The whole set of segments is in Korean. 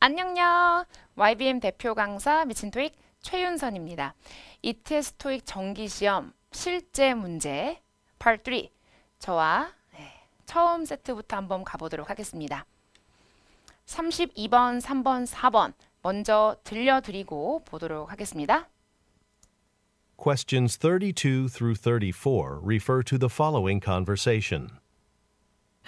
안녕요. YBM 대표 강사 미친 토익 최윤선입니다. ETS 토익 정기 시험 실제 문제 Part 3 저와 처음 세트부터 한번 가보도록 하겠습니다. 32번, 3번, 4번 먼저 들려드리고 보도록 하겠습니다. Questions 32 through 34 refer to the following conversation.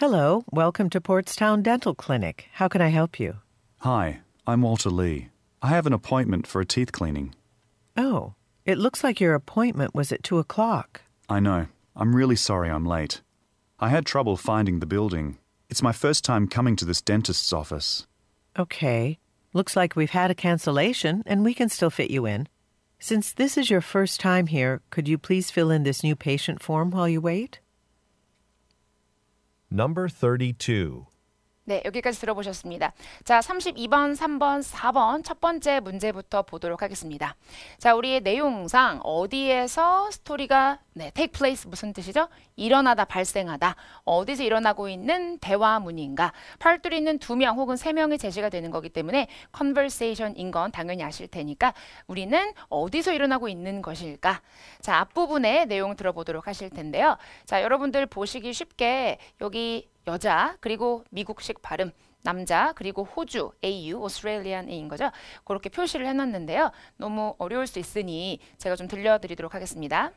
Hello, welcome to Portstown Dental Clinic. How can I help you? Hi, I'm Walter Lee. I have an appointment for a teeth cleaning. Oh, it looks like your appointment was at 2 o'clock. I know. I'm really sorry I'm late. I had trouble finding the building. It's my first time coming to this dentist's office. Okay. Looks like we've had a cancellation and we can still fit you in. Since this is your first time here, could you please fill in this new patient form while you wait? Number 32. 네, 여기까지 들어보셨습니다. 자, 32번, 3번, 4번 첫 번째 문제부터 보도록 하겠습니다. 자, 우리의 내용상 어디에서 스토리가 네, take place 무슨 뜻이죠? 일어나다, 발생하다. 어디서 일어나고 있는 대화문인가? 팔뚝리는두 명 혹은 세 명이 제시가 되는 거기 때문에 conversation인 건 당연히 아실 테니까 우리는 어디서 일어나고 있는 것일까? 자, 앞부분의 내용 들어보도록 하실 텐데요. 자, 여러분들 보시기 쉽게 여기 여자 그리고 미국식 발음 남자 그리고 호주 AU 오스트레일리안인 거죠. 그렇게 표시를 해놨는데요. 너무 어려울 수 있으니 제가 좀 들려드리도록 하겠습니다.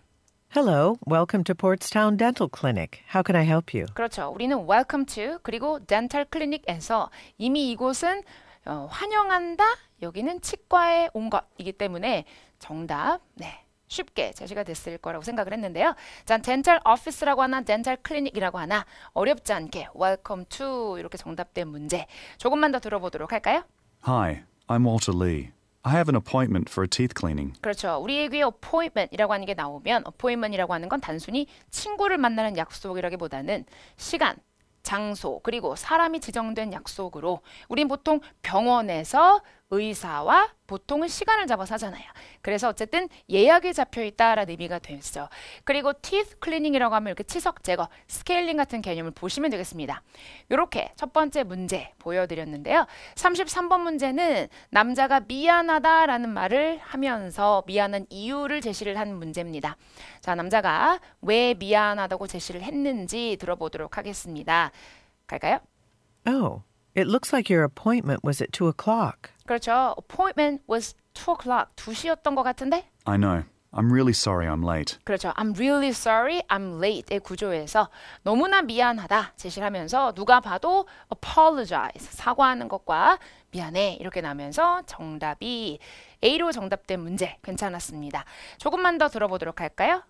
Hello, welcome to Portstown Dental Clinic. How can I help you? 그렇죠. 우리는 welcome to 그리고 dental clinic에서 이미 이곳은 어, 환영한다. 여기는 치과에 온 것이기 때문에 정답 네 쉽게 제시가 됐을 거라고 생각을 했는데요. 자, 덴탈 오피스라고 하나, 덴탈 클리닉이라고 하나 어렵지 않게 welcome to 이렇게 정답된 문제 조금만 더 들어보도록 할까요? Hi, I'm Walter Lee. I have an appointment for a teeth cleaning. 그렇죠. 우리의 귀에 appointment이라고 하는 게 나오면 appointment이라고 하는 건 단순히 친구를 만나는 약속이라기보다는 시간, 장소, 그리고 사람이 지정된 약속으로 우린 보통 병원에서 의사와 보통은 시간을 잡아서 하잖아요. 그래서 어쨌든 예약이 잡혀있다라는 의미가 되죠. 그리고 teeth cleaning이라고 하면 이렇게 치석 제거, 스케일링 같은 개념을 보시면 되겠습니다. 이렇게 첫 번째 문제 보여드렸는데요. 33번 문제는 남자가 미안하다라는 말을 하면서 미안한 이유를 제시를 한 문제입니다. 자, 남자가 왜 미안하다고 제시를 했는지 들어보도록 하겠습니다. 갈까요? Oh, It looks like your appointment was at 2 o'clock. 그렇죠. Appointment was 2 o'clock. 2시였던 것 같은데? I know. I'm really sorry I'm late. 그렇죠. I'm really sorry I'm late의 구조에서 너무나 미안하다 제시하면서 누가 봐도 apologize 사과하는 것과 미안해 이렇게 나면서 정답이 A로 정답된 문제 괜찮았습니다. 조금만 더 들어보도록 할까요?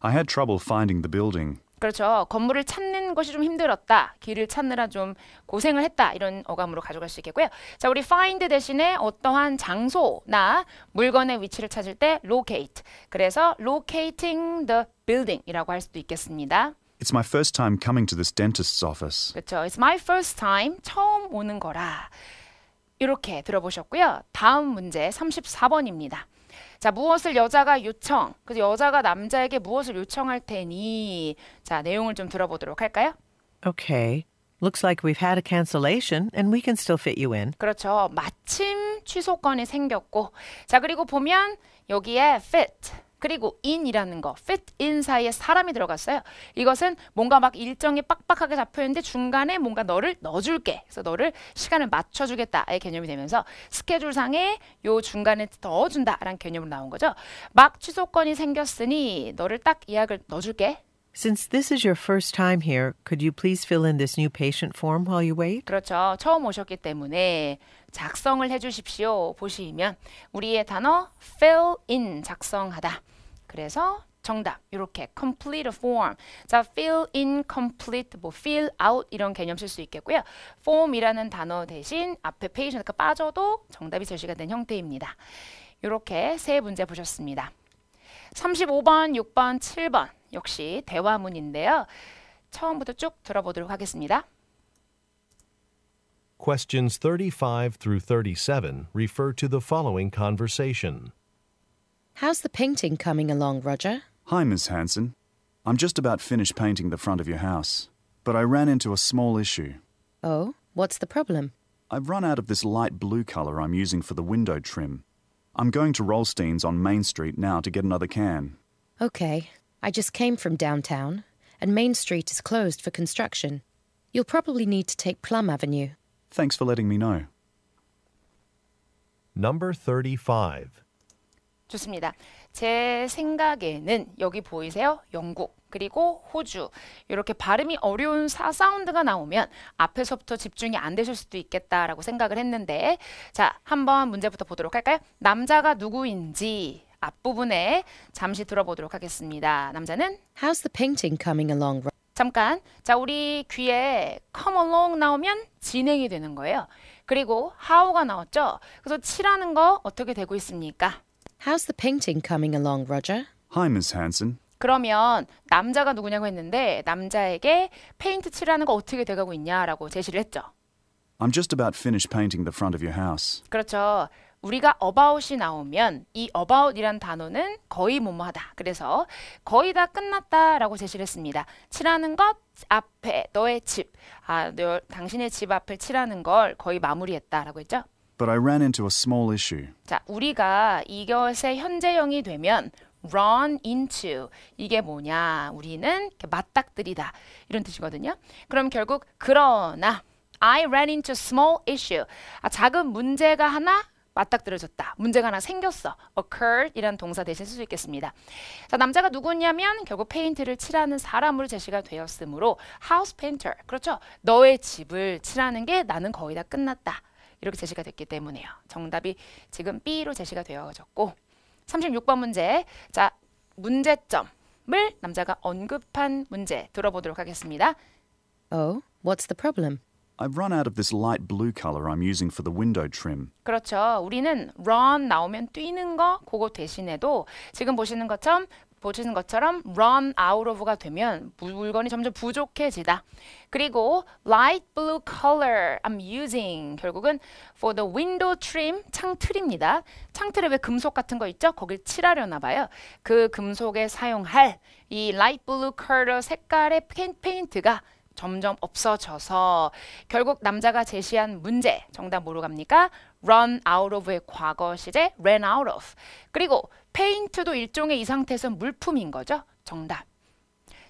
I had trouble finding the building. 그렇죠. 건물을 찾는 것이 좀 힘들었다. 길을 찾느라 좀 고생을 했다. 이런 어감으로 가져갈 수 있겠고요. 자, 우리 find 대신에 어떠한 장소나 물건의 위치를 찾을 때 locate. 그래서 locating the building이라고 할 수도 있겠습니다. It's my first time coming to this dentist's office. 그렇죠. It's my first time. 처음 오는 거라. 이렇게 들어보셨고요. 다음 문제 34번입니다. 자, 무엇을 여자가 요청. 그래서 여자가 남자에게 무엇을 요청할 테니. 자, 내용을 좀 들어보도록 할까요? Okay. Looks like we've had a cancellation and we can still fit you in. 그렇죠. 마침 취소권이 생겼고. 자, 그리고 보면 여기에 fit 그리고 in이라는 거, fit in 사이에 사람이 들어갔어요. 이것은 뭔가 막 일정이 빡빡하게 잡혀있는데 중간에 뭔가 너를 넣어줄게. 그래서 너를 시간을 맞춰주겠다의 개념이 되면서 스케줄상에 요 중간에 넣어준다라는 개념으로 나온 거죠. 막 취소권이 생겼으니 너를 딱 예약을 넣어줄게. Since this is your first time here, could you please fill in this new patient form while you wait? 그렇죠. 처음 오셨기 때문에 작성을 해 주십시오. 보시면 우리의 단어 fill in 작성하다. 그래서 정답 이렇게 complete a form. 자, fill in, complete, 뭐 fill out 이런 개념 쓸 수 있겠고요. form이라는 단어 대신 앞에 patient 그러니까 빠져도 정답이 제시가 된 형태입니다. 이렇게 세 문제 보셨습니다. 35번, 6번, 7번 역시 대화문인데요. 처음부터 쭉 들어보도록 하겠습니다. Questions 35 through 37 refer to the following conversation. How's the painting coming along, Roger? Hi, Miss Hanson. I'm just about finished painting the front of your house, but I ran into a small issue. Oh, what's the problem? I've run out of this light blue colour I'm using for the window trim. I'm going to Rolstein's on Main Street now to get another can. Okay, I just came from downtown, and Main Street is closed for construction. You'll probably need to take Plum Avenue. Thanks for letting me know. Number 35. 좋습니다. 제 생각에는 여기 보이세요? 영국 그리고 호주 이렇게 발음이 어려운 사 사운드가 나오면 앞에서부터 집중이 안 되실 수도 있겠다라고 생각을 했는데 자 한번 문제부터 보도록 할까요? 남자가 누구인지 앞부분에 잠시 들어보도록 하겠습니다. 남자는 How's the painting coming along? 잠깐. 자, 우리 귀에 come along 나오면 진행이 되는 거예요. 그리고 how가 나왔죠? 그래서 칠하는 거 어떻게 되고 있습니까? How's the painting coming along, Roger? Hi, Miss Hanson. 그러면 남자가 누구냐고 했는데 남자에게 페인트 칠하는 거 어떻게 돼가고 있냐라고 제시를 했죠. I'm just about finished painting the front of your house. 그렇죠. 우리가 about이 나오면 이 about이란 단어는 거의 뭐뭐하다. 그래서 거의 다 끝났다라고 제시를 했습니다. 칠하는 것 앞에 너의 집, 아, 너, 당신의 집 앞을 칠하는 걸 거의 마무리했다라고 했죠. But I ran into a small issue. 자, 우리가 이것의 현재형이 되면 run into 이게 뭐냐? 우리는 맞닥뜨리다 이런 뜻이거든요. 그럼 결국 그러나 I ran into small issue. 아, 작은 문제가 하나 맞닥뜨려졌다. 문제가 하나 생겼어. occurred 이란 동사 대신 쓸 수 있겠습니다. 자, 남자가 누구냐면 결국 페인트를 칠하는 사람으로 제시가 되었으므로 house painter. 그렇죠? 너의 집을 칠하는 게 나는 거의 다 끝났다. 이렇게 제시가 됐기 때문에요. 정답이 지금 B로 제시가 되어졌고 36번 문제. 자, 문제점을 남자가 언급한 문제 들어보도록 하겠습니다. Oh, what's the problem? I've run out of this light blue color I'm using for the window trim. 그렇죠. 우리는 run 나오면 뛰는 거 그거 대신에도 지금 보시는 것처럼 보시는 것처럼 run out of가 되면 물건이 점점 부족해지다. 그리고 light blue color I'm using 결국은 for the window trim 창틀입니다. 창틀에 왜 금속 같은 거 있죠? 거길 칠하려나 봐요. 그 금속에 사용할 이 light blue color 색깔의 페인트가 점점 없어져서 결국 남자가 제시한 문제 정답 뭐로 갑니까? run out of의 과거 시제 ran out of 그리고 페인트도 일종의 이 상태에서 물품인 거죠. 정답.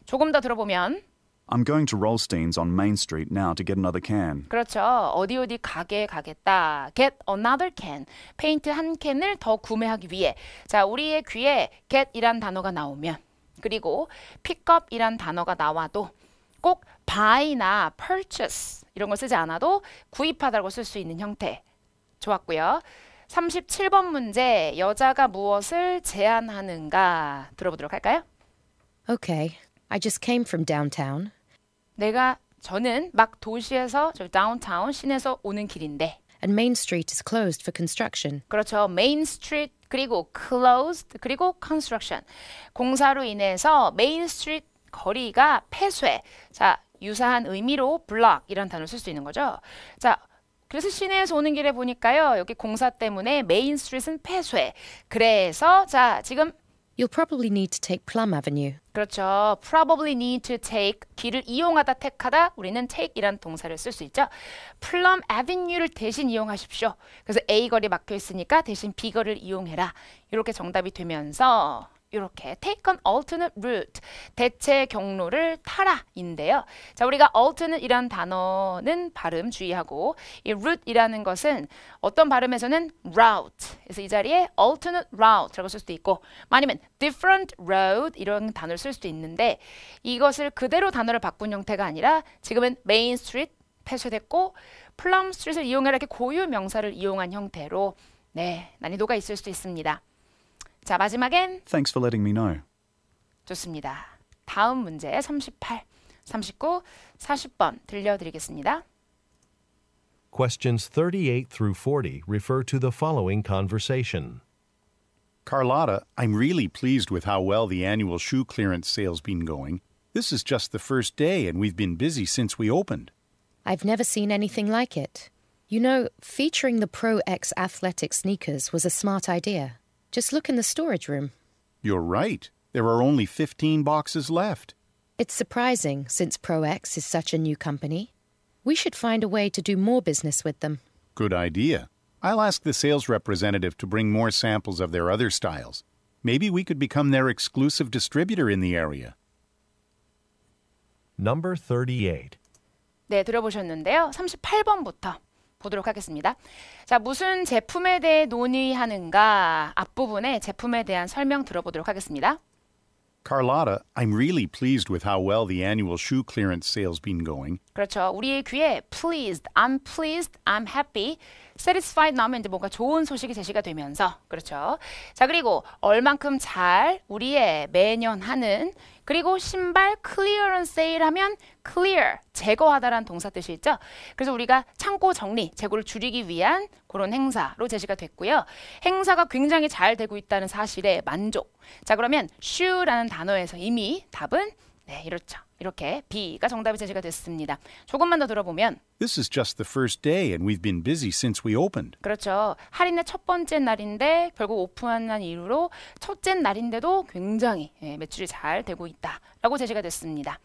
조금 더 들어보면 I'm going to Rolstein's on Main Street now to get another can. 그렇죠. 어디 어디 가게에 가겠다. Get another can. 페인트 한 캔을 더 구매하기 위해. 자, 우리의 귀에 get이란 단어가 나오면 그리고 pickup이란 단어가 나와도 꼭 buy나 purchase 이런 거 쓰지 않아도 구입하다고 쓸 수 있는 형태 좋았고요. 37번 문제 여자가 무엇을 제안하는가 들어보도록 할까요? Okay. I just came from downtown. 내가 저는 막 도시에서 저 다운타운 시내에서 오는 길인데. And Main Street is closed for construction. 그렇죠. Main Street 그리고 closed 그리고 construction 공사로 인해서 Main Street 거리가 폐쇄. 자, 유사한 의미로 b l 이런 단어를 쓸 수 있는 거죠. 자, 그래서 시내에서 오는 길에 보니까요. 여기 공사 때문에 메인 스트릿은 폐쇄. 그래서 자, 지금 You'll probably need to take Plum Avenue. 그렇죠. probably need to take 길을 이용하다 택하다 우리는 take이란 동사를 쓸 수 있죠. Plum Avenue를 대신 이용하십시오. 그래서 A 거리 막혀 있으니까 대신 B 거리를 이용해라. 이렇게 정답이 되면서 이렇게 take an alternate route 대체 경로를 타라인데요. 자 우리가 alternate 이란 단어는 발음 주의하고 이 route이라는 것은 어떤 발음에서는 route 그래서 이 자리에 alternate route라고 쓸 수도 있고 아니면 different road 이런 단어를 쓸 수도 있는데 이것을 그대로 단어를 바꾼 형태가 아니라 지금은 main street 폐쇄됐고 plum street을 이용해 이렇게 고유 명사를 이용한 형태로 네 난이도가 있을 수도 있습니다. 자, 마지막엔 Thanks for letting me know. 좋습니다. 다음 문제 38, 39, 40번 들려드리겠습니다. Questions 38 through 40 refer to the following conversation. Carlotta, I'm really pleased with how well the annual shoe clearance sale's been going. This is just the first day, and we've been busy since we opened. I've never seen anything like it. You know, featuring the Pro X athletic sneakers was a smart idea. Just look in the storage room. You're right. There are only 15 boxes left. It's surprising, since ProX is such a new company. We should find a way to do more business with them. Good idea. I'll ask the sales representative to bring more samples of their other styles. Maybe we could become their exclusive distributor in the area. Number 38. 네, 들어보셨는데요. 38번부터 보도록 하겠습니다. 자, 무슨 제품에 대해 논의하는가 앞부분에 제품에 대한 설명 들어보도록 하겠습니다. Carlotta, I'm really pleased with how well the annual shoe clearance sale's been going. 그렇죠. 우리의 귀에 pleased, I'm pleased, I'm happy satisfied 나오면 이제 뭔가 좋은 소식이 제시가 되면서 그렇죠. 자 그리고 얼만큼 잘 우리의 매년 하는 그리고 신발 clearance sale 하면 clear 제거하다라는 동사 뜻이 있죠. 그래서 우리가 창고 정리, 재고를 줄이기 위한 그런 행사로 제시가 됐고요. 행사가 굉장히 잘 되고 있다는 사실에 만족. 자 그러면 s h e 라는 단어에서 이미 답은 네 이렇죠. 이렇게 B가 정답이 제시가 됐습니다. 조금만 더 들어보면 This is just the first day and we've been busy since we opened. 그렇죠. 할인의 첫 번째 날인데 결국 오픈한 이후로 첫째 날인데도 굉장히 예, 매출이 잘 되고 있다라고 제시가 됐습니다.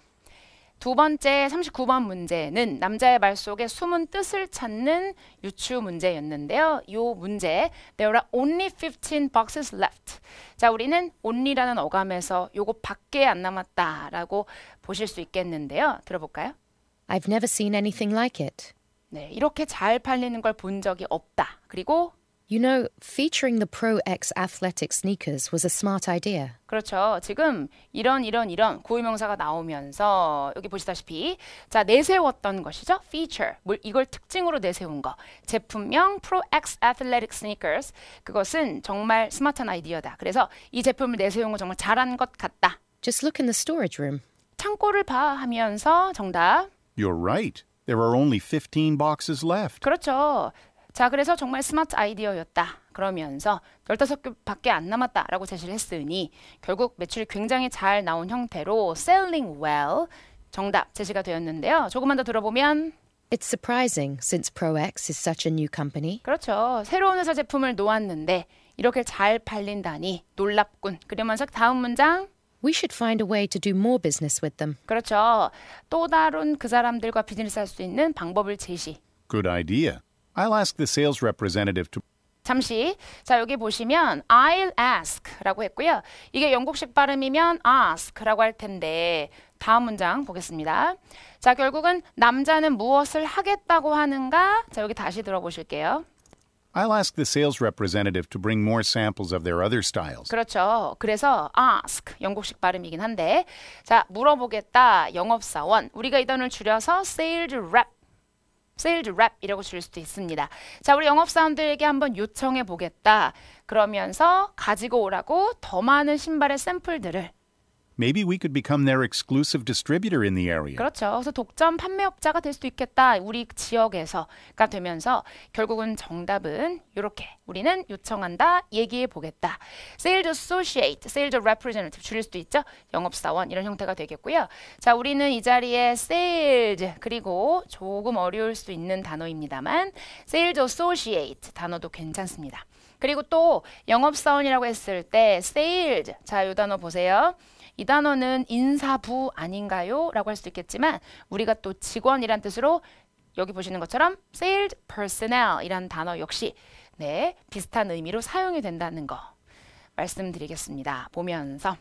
두 번째 39번 문제는 남자의 말 속에 숨은 뜻을 찾는 유추 문제였는데요. 이 문제 There are only 15 boxes left. 자, 우리는 only라는 어감에서 요거 밖에 안 남았다라고 보실 수 있겠는데요. 들어볼까요? I've never seen anything like it. 네, 이렇게 잘 팔리는 걸 본 적이 없다. 그리고 You know, featuring the Pro X athletic sneakers was a smart idea. 그렇죠. 지금 이런 이런 이런 고유명사가 나오면서 여기 보시다시피 자 내세웠던 것이죠. feature 이걸 특징으로 내세운 거 제품명 Pro X athletic sneakers 그것은 정말 스마트한 아이디어다. 그래서 이 제품을 내세운 거 정말 잘한 것 같다. Just look in the storage room. 창고를 봐 하면서 정답. You're right. There are only 15 boxes left. 그렇죠. 자, 그래서 정말 스마트 아이디어였다. 그러면서 15개밖에 안 남았다라고 제시를 했으니 결국 매출이 굉장히 잘 나온 형태로 selling well 정답 제시가 되었는데요. 조금만 더 들어보면 It's surprising since ProX is such a new company. 그렇죠. 새로운 회사 제품을 놓았는데 이렇게 잘 팔린다니 놀랍군. 그러면서 다음 문장 We should find a way to do more business with them. 그렇죠. 또 다른 그 사람들과 비즈니스 할 수 있는 방법을 제시. Good idea. I'll ask the sales representative to 잠시 자 여기 보시면 I'll ask라고 했고요. 이게 영국식 발음이면 ask라고 할 텐데 다음 문장 보겠습니다. 자 결국은 남자는 무엇을 하겠다고 하는가? 자 여기 다시 들어보실게요. I'll ask the sales representative to bring more samples of their other styles. 그렇죠. 그래서 ask 영국식 발음이긴 한데 자 물어보겠다 영업사원 우리가 이 단어를 줄여서 sales rep 세일즈 랩이라고 줄 수도 있습니다. 자, 우리 영업사원들에게 한번 요청해 보겠다. 그러면서 가지고 오라고 더 많은 신발의 샘플들을 maybe we could become their exclusive distributor in the area. 그렇죠. 그래서 독점 판매업자가 될 수도 있겠다. 우리 지역에서가 되면서 결국은 정답은 이렇게 우리는 요청한다, 얘기해 보겠다. Sales associate, sales representative 줄일 수도 있죠. 영업사원 이런 형태가 되겠고요. 자, 우리는 이 자리에 sales 그리고 조금 어려울 수 있는 단어입니다만 sales associate 단어도 괜찮습니다. 그리고 또 영업사원이라고 했을 때 sales 자, 요 단어 보세요. 이 단어는 인사부 아닌가요? 라고 할 수 있겠지만 우리가 또 직원이란 뜻으로 여기 보시는 것처럼 sales personnel 이란 단어 역시 네, 비슷한 의미로 사용이 된다는 거 말씀드리겠습니다. 보면서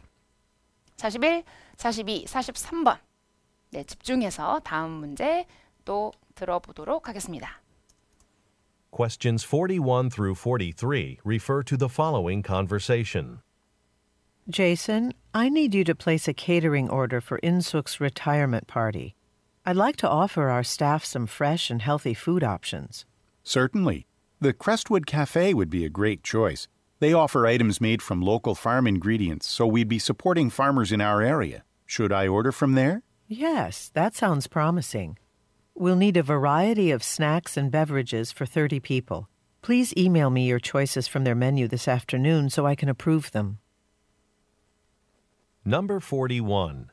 41, 42, 43번 네, 집중해서 다음 문제 또 들어보도록 하겠습니다. Questions 41 through 43 refer to the following conversation. Jason, I need you to place a catering order for Insook's retirement party. I'd like to offer our staff some fresh and healthy food options. Certainly. The Crestwood Cafe would be a great choice. They offer items made from local farm ingredients, so we'd be supporting farmers in our area. Should I order from there? Yes, that sounds promising. We'll need a variety of snacks and beverages for 30 people. Please email me your choices from their menu this afternoon so I can approve them. Number 41.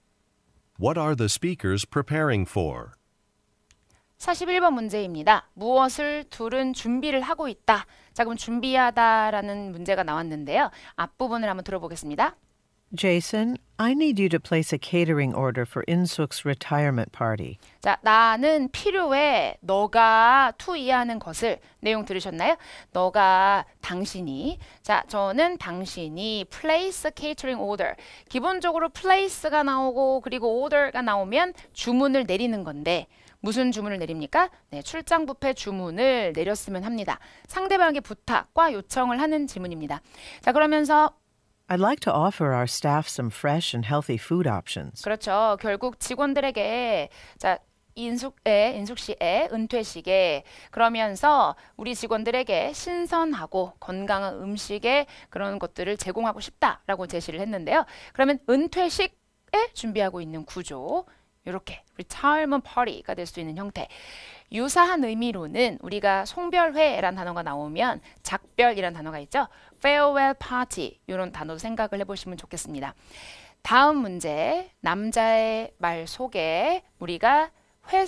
What are the speakers preparing for? 41번 문제입니다. 무엇을 둘은 준비를 하고 있다. 자, 그럼 준비하다라는 문제가 나왔는데요. 앞부분을 한번 들어보겠습니다. Jason, I need you to place a catering order for Insook's retirement party. 자, 나는 필요해. 너가 투이하는 것을 내용 들으셨나요? 너가 당신이 자, 저는 당신이 place catering order. 기본적으로 place가 나오고 그리고 order가 나오면 주문을 내리는 건데 무슨 주문을 내립니까? 네, 출장 부페 주문을 내렸으면 합니다. 상대방에게 부탁과 요청을 하는 질문입니다. 자, 그러면서 I'd like to offer our staff some fresh and healthy food options. 그렇죠. 결국 직원들에게 자 인숙에 인숙 씨의 은퇴식에 그러면서 우리 직원들에게 신선하고 건강한 음식에 그런 것들을 제공하고 싶다라고 제시를 했는데요. 그러면 은퇴식에 준비하고 있는 구조 이렇게 retirement party가 될 수 있는 형태. 유사한 의미로는 우리가 송별회라는 단어가 나오면 작별이라는 단어가 있죠. farewell party 이런 단어도 생각을 해보시면 좋겠습니다. 다음 문제 남자의 말 속에 우리가 회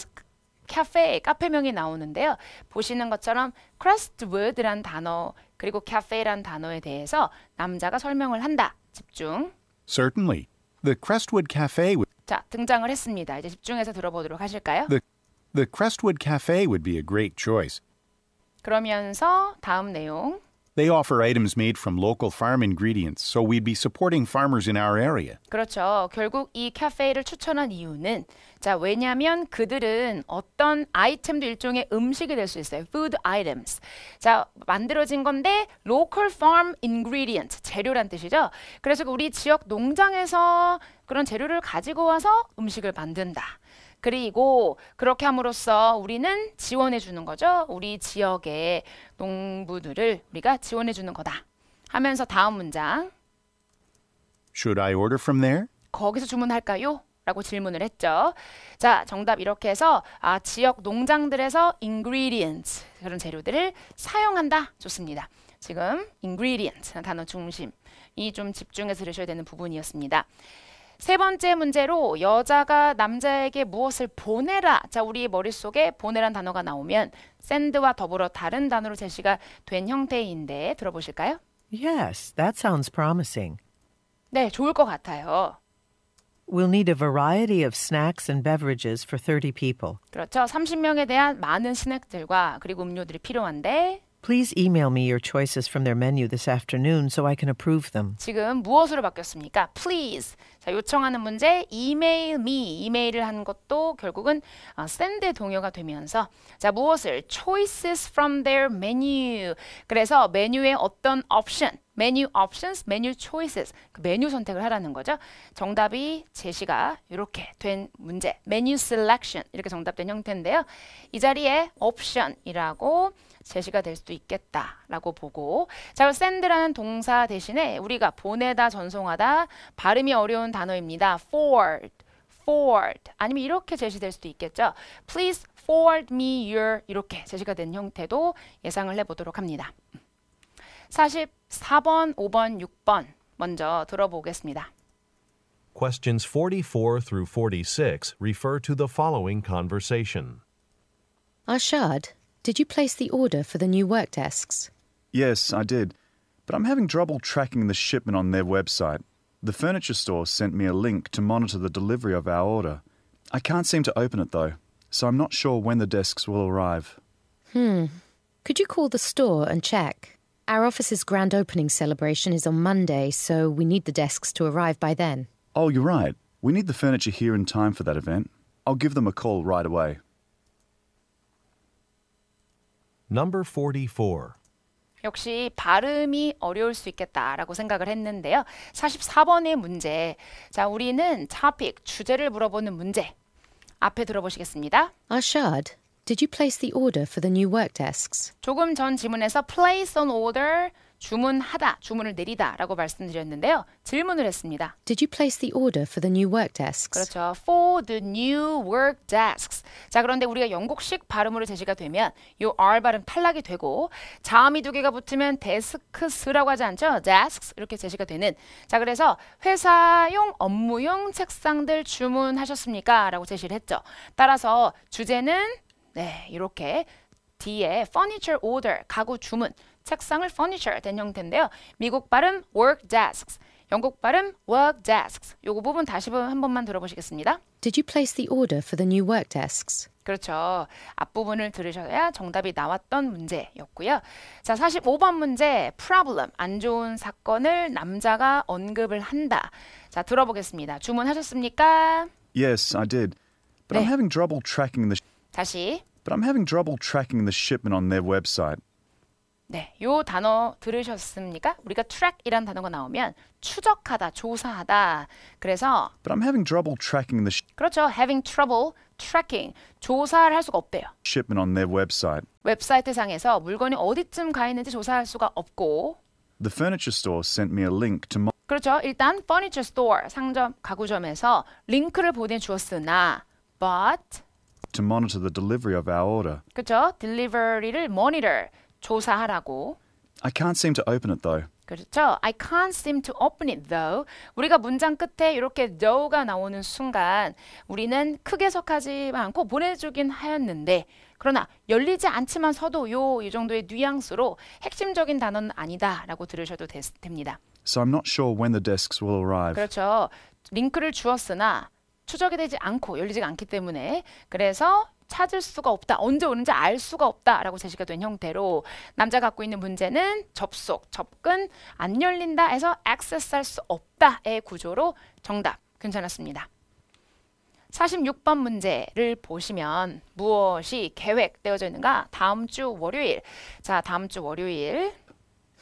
카페 카페명이 나오는데요. 보시는 것처럼 crestwood란 단어 그리고 c a f e 단어에 대해서 남자가 설명을 한다. 집중. Certainly. The Crestwood Cafe 자, 등장을 했습니다. 이제 집중해서 들어보도록 하실까요? The, the Crestwood Cafe would be a great choice. 그러면서 다음 내용 They offer items made from local farm ingredients, so we'd be supporting farmers in our area. 그렇죠. 결국 이 카페를 추천한 이유는 자, 왜냐면 그들은 어떤 아이템도 일종의 음식이 될 수 있어요. food items. 자, 만들어진 건데 local farm ingredient, 재료란 뜻이죠. 그래서 우리 지역 농장에서 그런 재료를 가지고 와서 음식을 만든다. 그리고 그렇게 함으로써 우리는 지원해 주는 거죠. 우리 지역의 농부들을 우리가 지원해 주는 거다. 하면서 다음 문장. Should I order from there? 거기서 주문할까요? 라고 질문을 했죠. 자, 정답 이렇게 해서 아, 지역 농장들에서 ingredients 그런 재료들을 사용한다. 좋습니다. 지금 ingredients 단어 중심 이 좀 집중해서 들으셔야 되는 부분이었습니다. 세 번째 문제로 여자가 남자에게 무엇을 보내라. 자, 우리 머릿속에 보내란 단어가 나오면 send와 더불어 다른 단어로 제시가 된 형태인데 들어보실까요? Yes, that sounds promising. 네, 좋을 것 같아요. We'll need a variety of snacks and beverages for 30 people. 그렇죠. 30명에 대한 많은 스낵들과 그리고 음료들이 필요한데 Please email me your choices from their menu this afternoon so I can approve them. 지금 무엇으로 바뀌었습니까? Please. 자, 요청하는 문제 email me. 이메일을 한 것도 결국은 어, send의 동요가 되면서 자, 무엇을 choices from their menu. 그래서 메뉴의 어떤 option 메뉴 options, 메뉴 choices 그 메뉴 선택을 하라는 거죠. 정답이 제시가 이렇게 된 문제, 메뉴 selection 이렇게 정답된 형태인데요. 이 자리에 option이라고 제시가 될 수도 있겠다라고 보고 자 그럼 send라는 동사 대신에 우리가 보내다 전송하다 발음이 어려운 단어입니다. forward, forward 아니면 이렇게 제시될 수도 있겠죠. Please forward me your 이렇게 제시가 된 형태도 예상을 해보도록 합니다. 44번, 5번, 6번 먼저 들어보겠습니다. Questions 44 through 46 refer to the following conversation. Ashad, Did you place the order for the new work desks? Yes, I did. But I'm having trouble tracking the shipment on their website. The furniture store sent me a link to monitor the delivery of our order. I can't seem to open it though, so I'm not sure when the desks will arrive. Hmm. Could you call the store and check? Our office's grand opening celebration is on Monday, so we need the desks to arrive by then. Oh, you're right. We need the furniture here in time for that event. I'll give them a call right away. Number 44. 역시 발음이 어려울 수 있겠다라고 생각을 했는데요. 44번의 문제. 자, 우리는 topic, 주제를 물어보는 문제. 앞에 들어보시겠습니다. Arshad, did you place the order for the new work desks? 조금 전 지문에서 place an order 주문하다, 주문을 내리다라고 말씀드렸는데요. 질문을 했습니다. Did you place the order for the new work desks? 그렇죠. For the new work desks. 자, 그런데 우리가 영국식 발음으로 제시가 되면 요 r 발음 탈락이 되고 자음이 두 개가 붙으면 데스크스라고 하지 않죠? desks 이렇게 제시가 되는. 자, 그래서 회사용 업무용 책상들 주문하셨습니까? 라고 제시를 했죠. 따라서 주제는 네, 이렇게 뒤에 furniture order 가구 주문 책상을 furniture 된형태인데요. 미국 발음 work desks, 영국 발음 work desks. 요거 부분 다시 한 번만 들어보시겠습니다. Did you place the order for the new work desks? 그렇죠. 앞부분을 들으셔야 정답이 나왔던 문제였고요. 자, 45번 문제 problem 안 좋은 사건을 남자가 언급을 한다. 자, 들어보겠습니다. 주문하셨습니까? Yes, I did. But 네. I'm having trouble tracking the 다시 But I'm having trouble tracking the shipment on their website. 네, 요 단어 들으셨습니까? 우리가 track이란 단어가 나오면 추적하다, 조사하다. 그래서 But I'm having trouble tracking the 그렇죠. having trouble tracking. 조사를 할 수가 없대요. shipment on their website. 웹사이트 상에서 물건이 어디쯤 가 있는지 조사할 수가 없고 The furniture store sent me a link to my 그렇죠. 일단 furniture store 상점 가구점에서 링크를 보내 주었으나 but to monitor the delivery of our order. 그렇죠. delivery를 monitor 조사하라고. I can't seem to open it though. 그렇죠? I can't seem to open it though. 우리가 문장 끝에 이렇게 though가 나오는 순간 우리는 크게 속하지 않고 보내주긴 하였는데 그러나 열리지 않지만 서도 요이 정도의 뉘앙스로 핵심적인 단어는 아니다라고 들으셔도 되, 됩니다. So I'm not sure when the desks will arrive. 그렇죠. 링크를 주었으나 추적이 되지 않고 열리지 않기 때문에 그래서 찾을 수가 없다. 언제 오는지 알 수가 없다라고 제시가 된 형태로 남자 갖고 있는 문제는 접속, 접근, 안 열린다 해서 액세스할 수 없다의 구조로 정답 괜찮았습니다. 46번 문제를 보시면 무엇이 계획되어져 있는가? 다음 주 월요일. 자, 다음 주 월요일.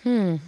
흠.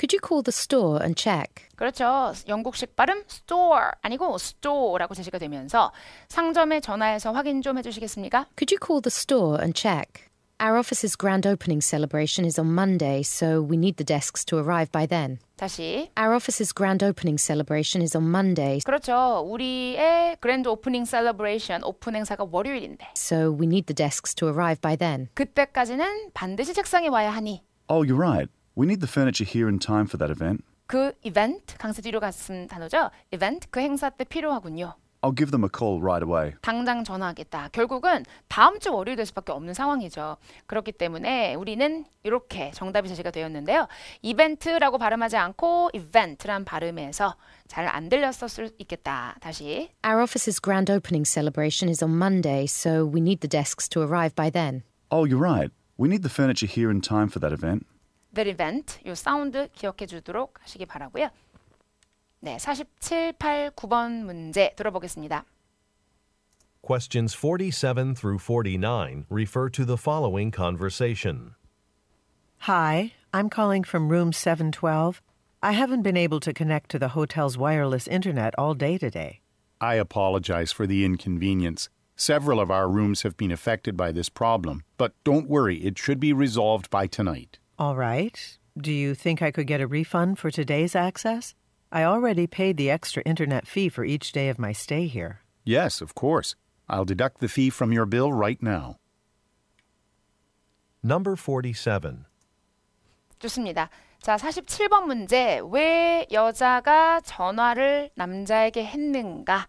Could you call the store and check? 그렇죠. 영국식 발음 store 아니고 store라고 제시가 되면서 상점에 전화해서 확인 좀 해주시겠습니까? Could you call the store and check? Our office's grand opening celebration is on Monday, so we need the desks to arrive by then. 다시. Our office's grand opening celebration is on Monday. 그렇죠. 우리의 grand opening celebration 오픈 행사가 월요일인데. So we need the desks to arrive by then. 그때까지는 반드시 책상에 와야 하니. Oh, you're right. We need the furniture here in time for that event. 그 event 강세 뒤로 갔은 단어죠. event 그 행사 때 필요하군요. I'll give them a call right away. 당장 전화하겠다. 결국은 다음 주 월요일 될 수밖에 없는 상황이죠. 그렇기 때문에 우리는 이렇게 정답이 제시가 되었는데요. 이벤트라고 발음하지 않고 event란 발음에서 잘 안 들렸을 수 있겠다. 다시. Our office's grand opening celebration is on Monday, so we need the desks to arrive by then. Oh, you're right. We need the furniture here in time for that event. the event 요 사운드 기억해 주도록 하시기 바라고요. 네, 47, 8, 9번 문제 들어보겠습니다. Questions 47 through 49 refer to the following conversation. Hi, I'm calling from room 712. I haven't been able to connect to the hotel's wireless internet all day today. I apologize for the inconvenience. Several of our rooms have been affected by this problem, but don't worry, it should be resolved by tonight. All right. Do you think I could get a refund for today's access? I already paid the extra internet fee for each day of my stay here. Yes, of course. I'll deduct the fee from your bill right now. Number 47. 좋습니다. 자, 47번 문제. 왜 여자가 전화를 남자에게 했는가?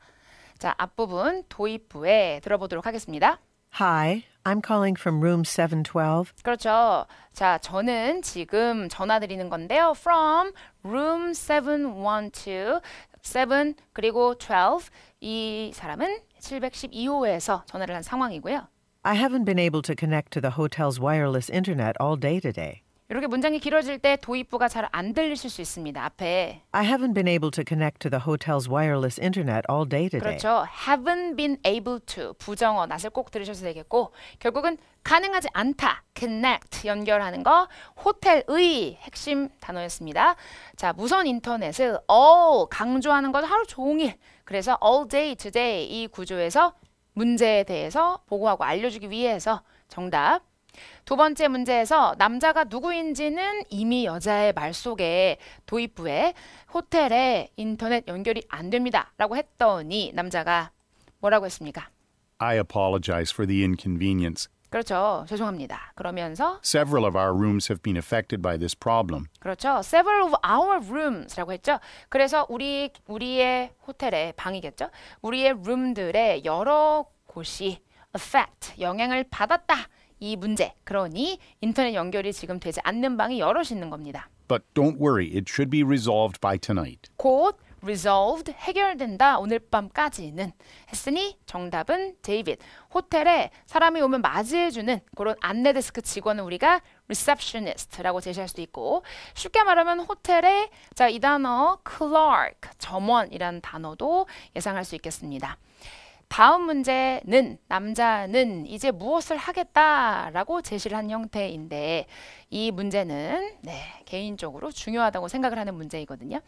자, 앞부분 도입부에 들어보도록 하겠습니다. Hi, I'm calling from room 712. 그렇죠. 자, 저는 지금 지금 건데요. From room 712, 7 그리고 12. 이 사람은 712호에서 전화를 한 상황이고요. I haven't been able to connect to the hotel's wireless internet all day today. 이렇게 문장이 길어질 때 도입부가 잘 안 들리실 수 있습니다. 앞에 I haven't been able to connect to the hotel's wireless internet all day today. 그렇죠. haven't been able to 부정어 낫을 꼭 들으셔서 되겠고 결국은 가능하지 않다 connect 연결하는 거 호텔의 핵심 단어였습니다. 자 무선 인터넷을 all 강조하는 건 하루 종일 그래서 all day today 이 구조에서 문제에 대해서 보고하고 알려주기 위해서 정답 두 번째 문제에서 남자가 누구인지는 이미 여자의 말 속에 도입 부에 호텔에 인터넷 연결이 안 됩니다. 라고 했더니 남자가 뭐라고 했습니까? I apologize for the inconvenience. 그렇죠. 죄송합니다. 그러면서 Several of our rooms have been affected by this problem. 그렇죠. Several of our rooms라고 했죠. 그래서 우리 우리의 호텔의 방이겠죠. 우리의 룸들의 여러 곳이 affect 영향을 받았다. 이 문제. 그러니 인터넷 연결이 지금 되지 않는 방이 여럿 있는 겁니다. But don't worry, it should be resolved by tonight. 곧 resolved 해결된다 오늘 밤까지는 했으니 정답은 데이빗 호텔에 사람이 오면 맞이해주는 그런 안내 데스크 직원을 우리가 receptionist라고 제시할 수도 있고 쉽게 말하면 호텔에 자이 단어 clerk 점원이라는 단어도 예상할 수 있겠습니다. 다음 문제는 남자는 이제 무엇을 하겠다라고 제시를 한 형태인데 이 문제는 네, 개인적으로 중요하다고 생각을 하는 문제이거든요.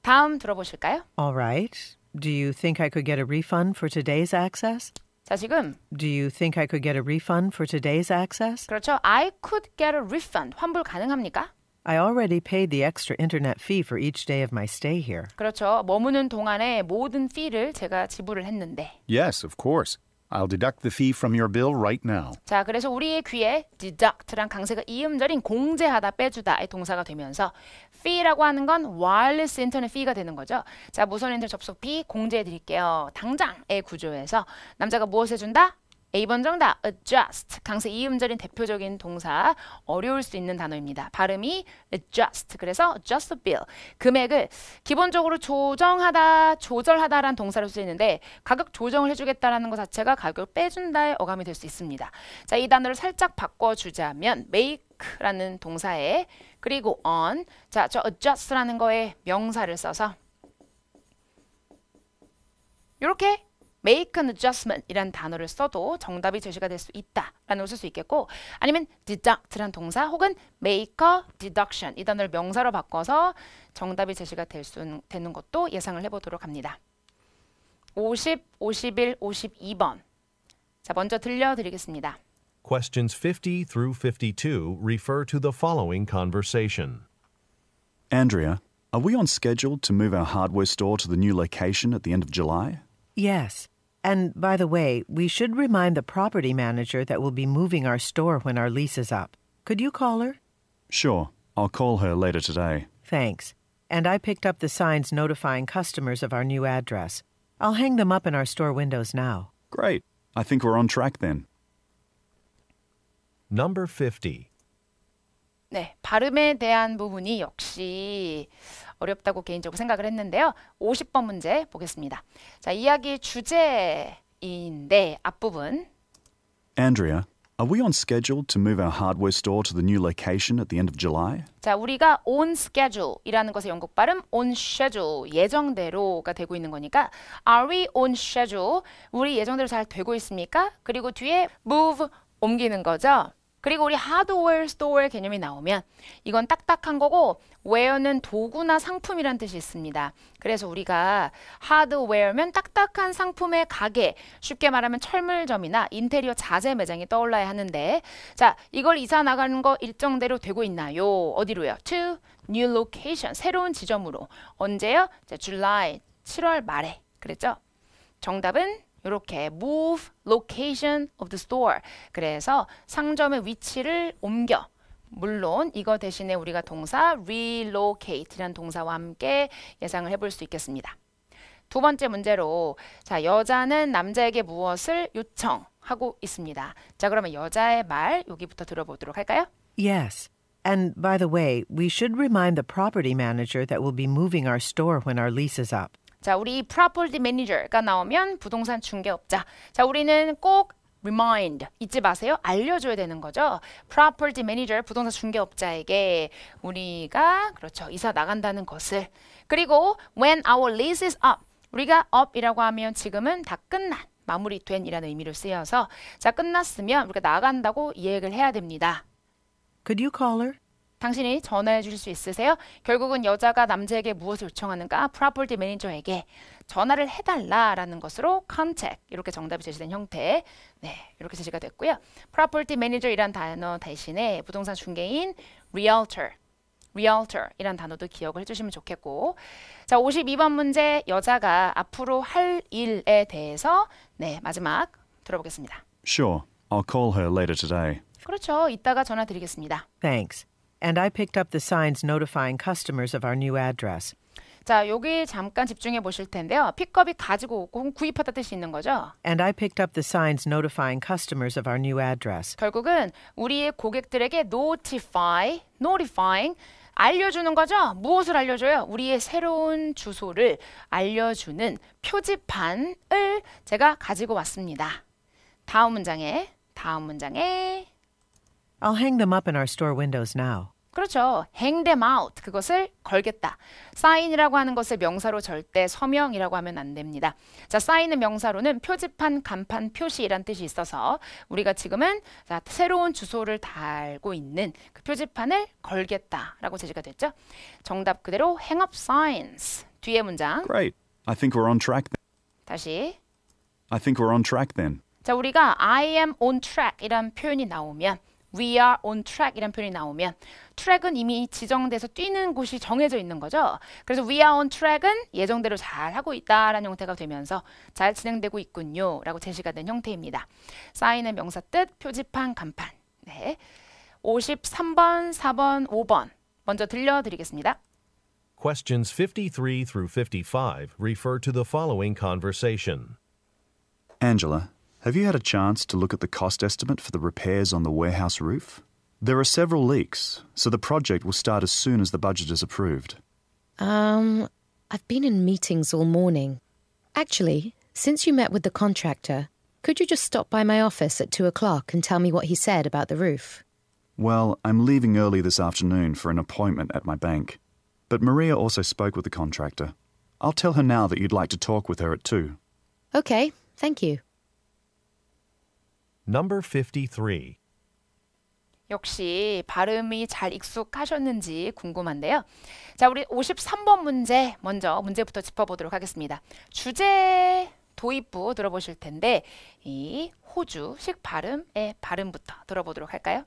다음 들어보실까요? All right. Do you think I could get a refund for today's access? 자, 지금 Do you think I could get a refund for today's access? 그렇죠. I could get a refund. 환불 가능합니까? I already paid the extra internet fee for each day of my stay here. 그렇죠. 머무는 동안에 모든 fee를 제가 지불을 했는데. Yes, of course. I'll deduct the fee from your bill right now. 자, 그래서 우리의 귀에 deduct란 강세가 이음절인 공제하다, 빼주다의 동사가 되면서 fee라고 하는 건 wireless 인터넷 fee가 되는 거죠. 자, 무선 인터넷 접속 비 공제해 드릴게요. 당장의 구조에서 남자가 무엇해 준다? A번 정답 adjust 강세 이음절인 대표적인 동사 어려울 수 있는 단어입니다. 발음이 adjust 그래서 adjust bill 금액을 기본적으로 조정하다 조절하다라는 동사를 쓰이는데 가격 조정을 해주겠다라는 것 자체가 가격을 빼준다의 어감이 될 수 있습니다. 자이 단어를 살짝 바꿔주자면 make라는 동사에 그리고 on 자저 adjust라는 거에 명사를 써서 이렇게 make an adjustment 이란 단어를 써도 정답이 제시가 될 수 있다라는 걸쓸수 있겠고 아니면 deduct란 동사 혹은 make a deduction 이 단어를 명사로 바꿔서 정답이 제시가 될수 되는 것도 예상을 해보도록 합니다. 50, 51, 52번 자 먼저 들려드리겠습니다. Questions 50 through 52 refer to the following conversation. Andrea, are we on schedule to move our hardware store to the new location at the end of July? Yes. And by the way, we should remind the property manager that we'll be moving our store when our lease is up. Could you call her? Sure. I'll call her later today. Thanks. And I picked up the signs notifying customers of our new address. I'll hang them up in our store windows now. Great. I think we're on track then. Number 50. 네, 발음에 대한 부분이 역시 어렵다고 개인적으로 생각을 했는데요. 50번 문제 보겠습니다. 자, 이야기 주제인데 앞부분. Andrea, are we on schedule to move our hardware store to the new location at the end of July? 자, 우리가 on schedule이라는 것의 영국 발음 on schedule 예정대로가 되고 있는 거니까 are we on schedule? 우리 예정대로 잘 되고 있습니까? 그리고 뒤에 move 옮기는 거죠. 그리고 우리 하드웨어 스토어의 개념이 나오면 이건 딱딱한 거고 웨어는 도구나 상품이란 뜻이 있습니다. 그래서 우리가 하드웨어면 딱딱한 상품의 가게, 쉽게 말하면 철물점이나 인테리어 자재 매장이 떠올라야 하는데 자, 이걸 이사 나가는 거 일정대로 되고 있나요? 어디로요? To new location, 새로운 지점으로. 언제요? 자, July, 7월 말에. 그랬죠? 정답은 이렇게 move location of the store. 그래서 상점의 위치를 옮겨. 물론 이거 대신에 우리가 동사 relocate라는 동사와 함께 예상을 해볼 수 있겠습니다. 두 번째 문제로 자 여자는 남자에게 무엇을 요청하고 있습니다. 자 그러면 여자의 말 여기부터 들어보도록 할까요? Yes. And by the way, we should remind the property manager that we'll be moving our store when our lease is up. 자, 우리 property manager가 나오면 부동산 중개업자. 자, 우리는 꼭 remind 잊지 마세요. 알려줘야 되는 거죠. property manager 부동산 중개업자에게 우리가 그렇죠 이사 나간다는 것을 그리고 when our lease is up 우리가 up이라고 하면 지금은 다 끝난 마무리된이라는 의미로 쓰여서 자 끝났으면 우리가 나간다고 이 얘기를 해야 됩니다. Could you call her? 당신이 전화해 주실 수 있으세요? 결국은 여자가 남자에게 무엇을 요청하는가? 프로퍼티 매니저에게 전화를 해달라라는 것으로 컨택 이렇게 정답이 제시된 형태 네 이렇게 제시가 됐고요. 프로퍼티 매니저이란 단어 대신에 부동산 중개인 리얼 a 리얼 o 이란 단어도 기억을 해주시면 좋겠고 자 52번 문제 여자가 앞으로 할 일에 대해서 네 마지막 들어보겠습니다. Sure, I'll call her later today. 그렇죠. 이따가 전화 드리겠습니다. Thanks. and I picked up the signs notifying customers of our new address. 자, 여기 잠깐 집중해 보실 텐데요. 픽업이 가지고 오고 혹은 구입하다 뜻이 있는 거죠. And I picked up the signs notifying customers of our new address. 결국은 우리의 고객들에게 notify, notifying 알려주는 거죠. 무엇을 알려줘요? 우리의 새로운 주소를 알려주는 표지판을 제가 가지고 왔습니다. 다음 문장에, 다음 문장에 I'll hang them up in our store windows now. 그렇죠. hang them out. 그것을 걸겠다. 사인이라고 하는 것을 명사로 절대 서명이라고 하면 안 됩니다. 자, 사인은 명사로는 표지판, 간판, 표시란 뜻이 있어서 우리가 지금은 자, 새로운 주소를 달고 있는 그 표지판을 걸겠다라고 제시가 됐죠. 정답 그대로 hang up signs. 뒤에 문장. Great. I think we're on track. Then. 다시. I think we're on track then. 자, 우리가 I am on track 이란 표현이 나오면 we are on track 이란 표현이 나오면 트랙은 이미 지정돼서 뛰는 곳이 정해져 있는 거죠. 그래서 we are on track은 예정대로 잘 하고 있다라는 형태가 되면서 잘 진행되고 있군요 라고 제시가 된 형태입니다. 사인의 명사 뜻, 표지판, 간판 네. 53번, 4번, 5번 먼저 들려드리겠습니다. Questions 53 through 55 refer to the following conversation. Angela, Have you had a chance to look at the cost estimate for the repairs on the warehouse roof? There are several leaks, so the project will start as soon as the budget is approved. Um, I've been in meetings all morning. Actually, since you met with the contractor, could you just stop by my office at two o'clock and tell me what he said about the roof? Well, I'm leaving early this afternoon for an appointment at my bank. But Maria also spoke with the contractor. I'll tell her now that you'd like to talk with her at two. Okay, thank you. Number 53. 역시 발음이 잘 익숙하셨는지 궁금한데요. 자, 우리 53번 문제 먼저 문제부터 짚어보도록 하겠습니다. 주제 도입부 들어보실 텐데 이 호주식 발음의 발음부터 들어보도록 할까요?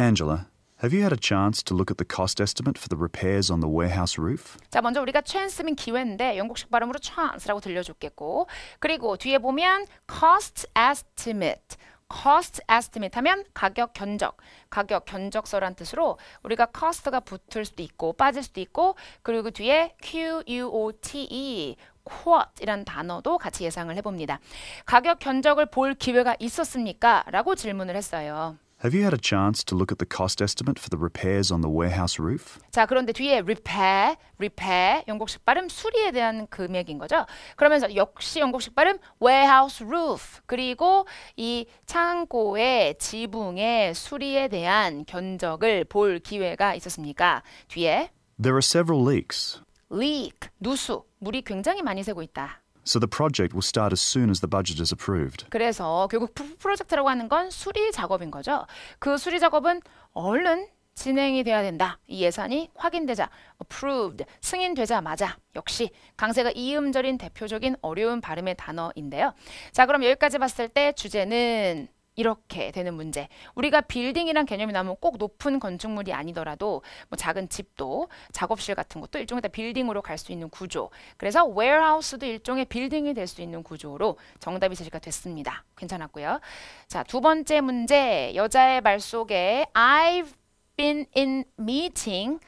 Angela, have you had a chance to look at the cost estimate for the repairs on the warehouse roof? 자, 먼저 우리가 chance면 기회인데 영국식 발음으로 chance라고 들려줬겠고 그리고 뒤에 보면 cost estimate cost estimate 하면 가격 견적, 가격 견적서란 뜻으로 우리가 cost가 붙을 수도 있고 빠질 수도 있고 그리고 그 뒤에 QUOTE quot이란 단어도 같이 예상을 해봅니다. 가격 견적을 볼 기회가 있었습니까? 라고 질문을 했어요. Have you had a chance to look at the cost estimate for the repairs on the warehouse roof? 자, 그런데 뒤에 repair, repair 영국식 발음 수리에 대한 금액인 거죠. 그러면서 역시 영국식 발음 warehouse roof 그리고 이 창고의 지붕의 수리에 대한 견적을 볼 기회가 있었습니까? 뒤에 There are several leaks. leak 누수 물이 굉장히 많이 새고 있다. So the project will start as soon as the budget is approved. 그래서 결국 프로젝트라고 하는 건 수리 작업인 거죠. 그 수리 작업은 얼른 진행이 돼야 된다. 이 예산이 확인되자, approved, 승인되자마자 역시 강세가 이음절인 대표적인 어려운 발음의 단어인데요. 자, 그럼 여기까지 봤을 때 주제는 이렇게 되는 문제. 우리가 빌딩이란 개념이 나오면 꼭 높은 건축물이 아니더라도 뭐 작은 집도 작업실 같은 것도 일종의 다 빌딩으로 갈 수 있는 구조. 그래서 w a r e h 도 일종의 빌딩이 될 수 있는 구조로 정답이 제시가 됐습니다. 괜찮았고요. 자, 두 번째 문제. 여자의 말 속에 I've been in meeting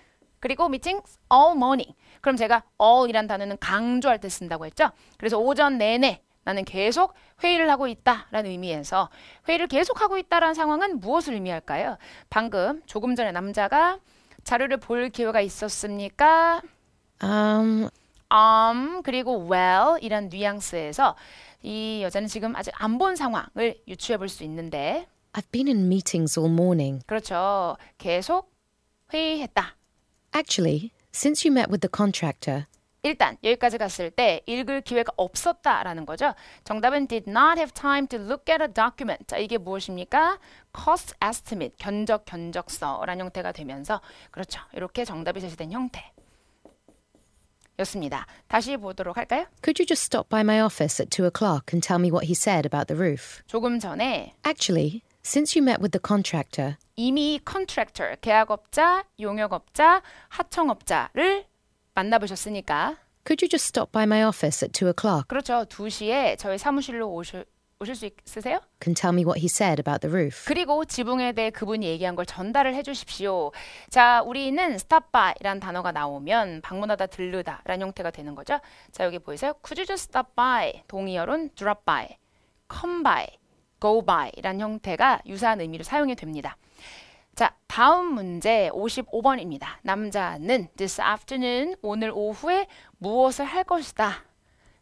그리고 meetings all morning. 그럼 제가 all이란 단어는 강조할 때 쓴다고 했죠. 그래서 오전 내내 나는 계속 회의를 하고 있다라는 의미에서 회의를 계속하고 있다라는 상황은 무엇을 의미할까요? 방금 조금 전에 남자가 자료를 볼 기회가 있었습니까? Um, um 그리고 well 이란 뉘앙스에서 이 여자는 지금 아직 안 본 상황을 유추해 볼 수 있는데 I've been in meetings all morning. 그렇죠. 계속 회의했다. Actually, since you met with the contractor, 일단 여기까지 갔을 때 읽을 기회가 없었다라는 거죠. 정답은 did not have time to look at a document. 자, 이게 무엇입니까? cost estimate, 견적, 견적서라는 형태가 되면서 그렇죠. 이렇게 정답이 제시된 형태. 였습니다. 다시 보도록 할까요? Could you just stop by my office at 2 o'clock and tell me what he said about the roof? 조금 전에 Actually, since you met with the contractor 이미 contractor, 계약업자, 용역업자, 하청업자를 만나보셨으니까. Could you just stop by my office at 2 o'clock? 그렇죠. 2시에 저희 사무실로 오실 오실 수 있으세요? Can tell me what he said about the roof. 그리고 지붕에 대해 그분이 얘기한 걸 전달을 해주십시오. 자, 우리는 stop by란 단어가 나오면 방문하다 들르다라는 형태가 되는 거죠. 자, 여기 보이세요? Could you just stop by? 동의어론 drop by, come by, go by라는 형태가 유사한 의미로 사용이 됩니다. 자, 다음 문제 55번입니다. 남자는 this afternoon 오늘 오후에 무엇을 할 것이다.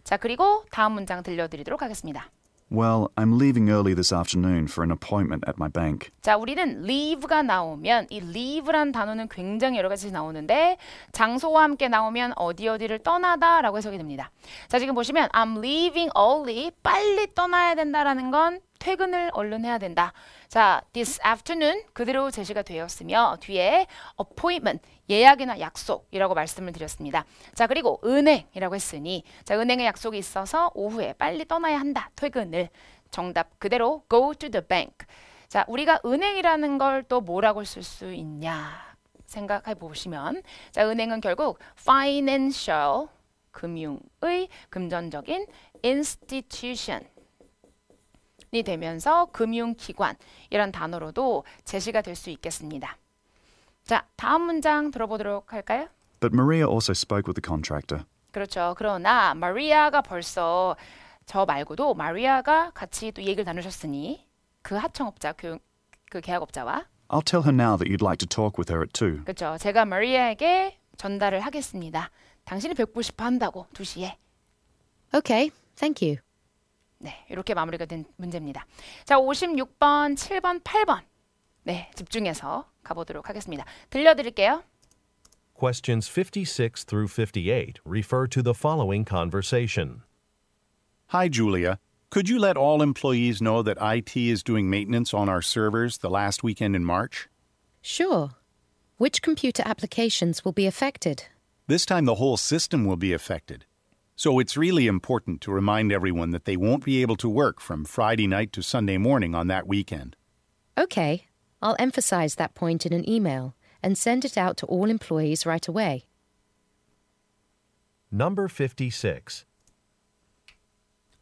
자, 그리고 다음 문장 들려드리도록 하겠습니다. Well, I'm leaving early this afternoon for an appointment at my bank. 자, 우리는 leave가 나오면 이 leave란 단어는 굉장히 여러 가지 나오는데 장소와 함께 나오면 어디 어디를 떠나다라고 해석이 됩니다. 자, 지금 보시면 I'm leaving early 빨리 떠나야 된다라는 건 퇴근을 얼른 해야 된다. 자, this afternoon 그대로 제시가 되었으며 뒤에 appointment 예약이나 약속이라고 말씀을 드렸습니다. 자, 그리고 은행이라고 했으니 자, 은행에 약속이 있어서 오후에 빨리 떠나야 한다. 퇴근을 정답 그대로 go to the bank. 자, 우리가 은행이라는 걸 또 뭐라고 쓸 수 있냐 생각해 보시면 자, 은행은 결국 financial 금융의 금전적인 institution 되면서 금융기관 이런 단어로도 제시가 될 수 있겠습니다. 자, 다음 문장 들어보도록 할까요? But Maria also spoke with the contractor. 그렇죠. 그러나 마리아가 벌써 저 말고도 마리아가 같이 또 얘기를 나누셨으니 그 하청업자 그, 그 계약업자와 I'll tell her now that you'd like to talk with her at 2. 그렇죠. 제가 마리아에게 전달을 하겠습니다. 당신이 뵙고 싶어 한다고 2시에. Okay. Thank you. 네, 이렇게 마무리가 된 문제입니다. 자, 56번, 7번, 8번. 네, 집중해서 가보도록 하겠습니다. 들려드릴게요. Questions 56 through 58 refer to the following conversation. Hi, Julia. Could you let all employees know that IT is doing maintenance on our servers the last weekend in March? Sure. Which computer applications will be affected? This time the whole system will be affected. So it's really important to remind everyone that they won't be able to work from Friday night to Sunday morning on that weekend. OK, I'll emphasize that point in an email and send it out to all employees right away. Number 56.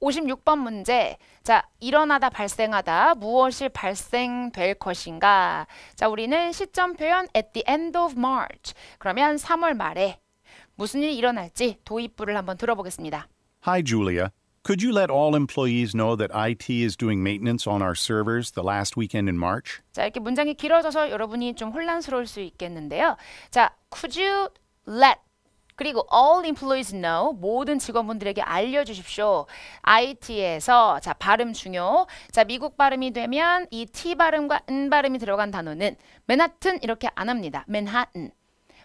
56번 문제. 자, 일어나다 발생하다 무엇이 발생될 것인가? 자, 우리는 시점 표현 at the end of March. 그러면 3월 말에 무슨 일이 일어날지 도입부를 한번 들어보겠습니다. Hi Julia. Could you let all employees know that IT is doing maintenance on our servers the last weekend in March? 자, 이렇게 문장이 길어져서 여러분이 좀 혼란스러울 수 있겠는데요. 자, could you let 그리고 all employees know 모든 직원분들에게 알려주십시오. IT에서 자 발음 중요. 자 미국 발음이 되면 이 T 발음과 N 발음이 들어간 단어는 맨하튼 이렇게 안 합니다. 맨하튼.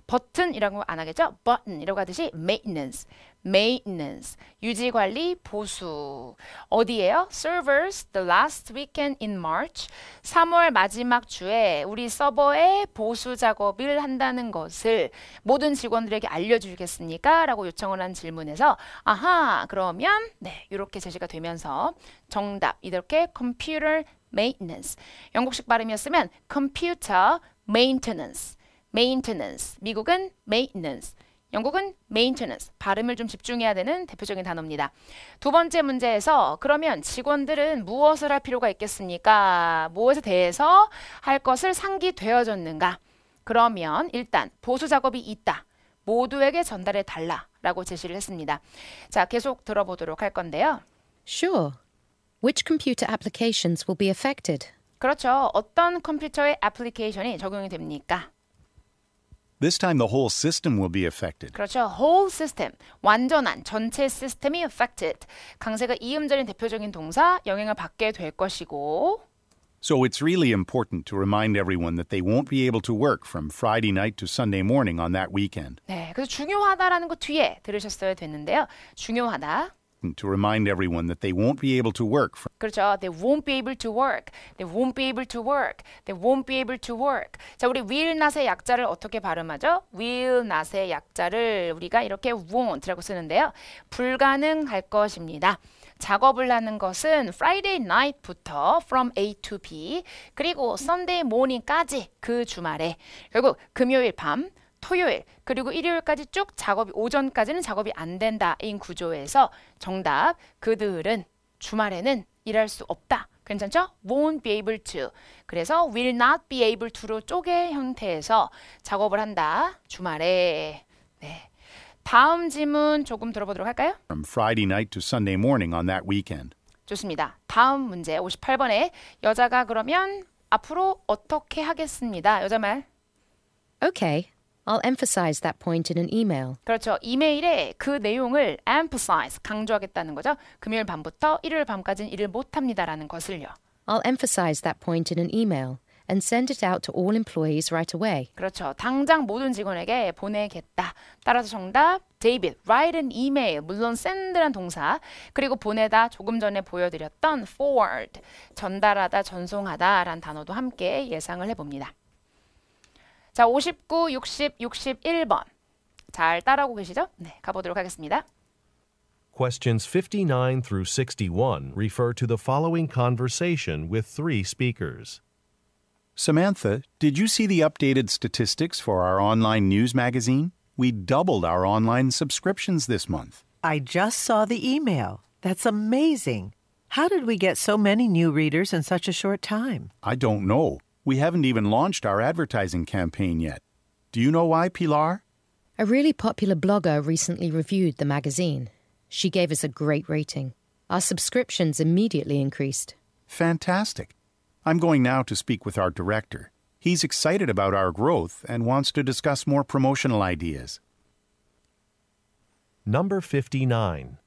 버튼이라고 안 하겠죠? b u 이라고 하듯이 maintenance, maintenance, 유지관리, 보수. 어디에요? Servers the last weekend in March. 3월 마지막 주에 우리 서버에 보수 작업을 한다는 것을 모든 직원들에게 알려주겠습니까? 라고 요청을 한 질문에서 아하 그러면 네 이렇게 제시가 되면서 정답 이렇게 computer maintenance 영국식 발음이었으면 computer maintenance maintenance. 미국은 maintenance. 영국은 maintenance, 발음을 좀 집중해야 되는 대표적인 단어입니다. 두 번째 문제에서 그러면 직원들은 무엇을 할 필요가 있겠습니까? 무엇에 대해서 할 것을 상기되어졌는가? 그러면 일단 보수 작업이 있다. 모두에게 전달해 달라 라고 제시를 했습니다. 자, 계속 들어보도록 할 건데요. Sure. Which computer applications will be affected? 그렇죠. 어떤 컴퓨터의 애플리케이션이 적용이 됩니까? This time the whole system will be affected. 그렇죠. whole system. 완전한 전체 시스템이 affected. 강세가 이음절인 대표적인 동사 영향을 받게 될 것이고 So it's really important to remind everyone that they won't be able to work from Friday night to Sunday morning on that weekend. 네, 그래서 중요하다라는 거 뒤에 들으셨어야 됐는데요. 중요하다. important to remind everyone that they won't be able to work. 그렇죠. They won't be able to work. They won't be able to work. They won't be able to work. 자, 우리 will not의 약자를 어떻게 발음하죠? will not의 약자를 우리가 이렇게 won't라고 쓰는데요. 불가능할 것입니다. 작업을 하는 것은 Friday night부터 from A to B 그리고 Sunday morning까지 그 주말에 결국 금요일 밤 토요일 그리고 일요일까지 쭉 작업이 오전까지는 작업이 안 된다인 구조에서 정답 그들은 주말에는 일할 수 없다. 괜찮죠? won't be able to. 그래서 will not be able to로 쪼개 형태에서 작업을 한다. 주말에. 네. 다음 질문 조금 들어보도록 할까요? From Friday night to Sunday morning on that weekend. 좋습니다. 다음 문제 58번에 여자가 그러면 앞으로 어떻게 하겠습니다. 여자 말. Okay, I'll emphasize that point in an email. 그렇죠. 이메일에 그 내용을 emphasize 강조하겠다는 거죠. 금요일 밤부터 일요일 밤까지는 일을 못 합니다라는 것을요. I'll emphasize that point in an email and send it out to all employees right away. 그렇죠. 당장 모든 직원에게 보내겠다. 따라서 정답 David, write an email. 물론 send란 동사. 그리고 보내다 조금 전에 보여드렸던 forward. 전달하다, 전송하다란 단어도 함께 예상을 해봅니다. 자, 59, 60, 61번. 잘 계시죠? 네, 가보도록 하겠습니다. Questions 59 through 61 refer to the following conversation with three speakers. Samantha, did you see the updated statistics for our online news magazine? We doubled our online subscriptions this month. I just saw the email. That's amazing. How did we get so many new readers in such a short time? I don't know, we haven't even launched our advertising campaign yet. Do you know why, Pilar? A really popular blogger recently reviewed the magazine. She gave us a great rating. Our subscriptions immediately increased. Fantastic. I'm going now to speak with our director. He's excited about our growth and wants to discuss more promotional ideas. Number 59.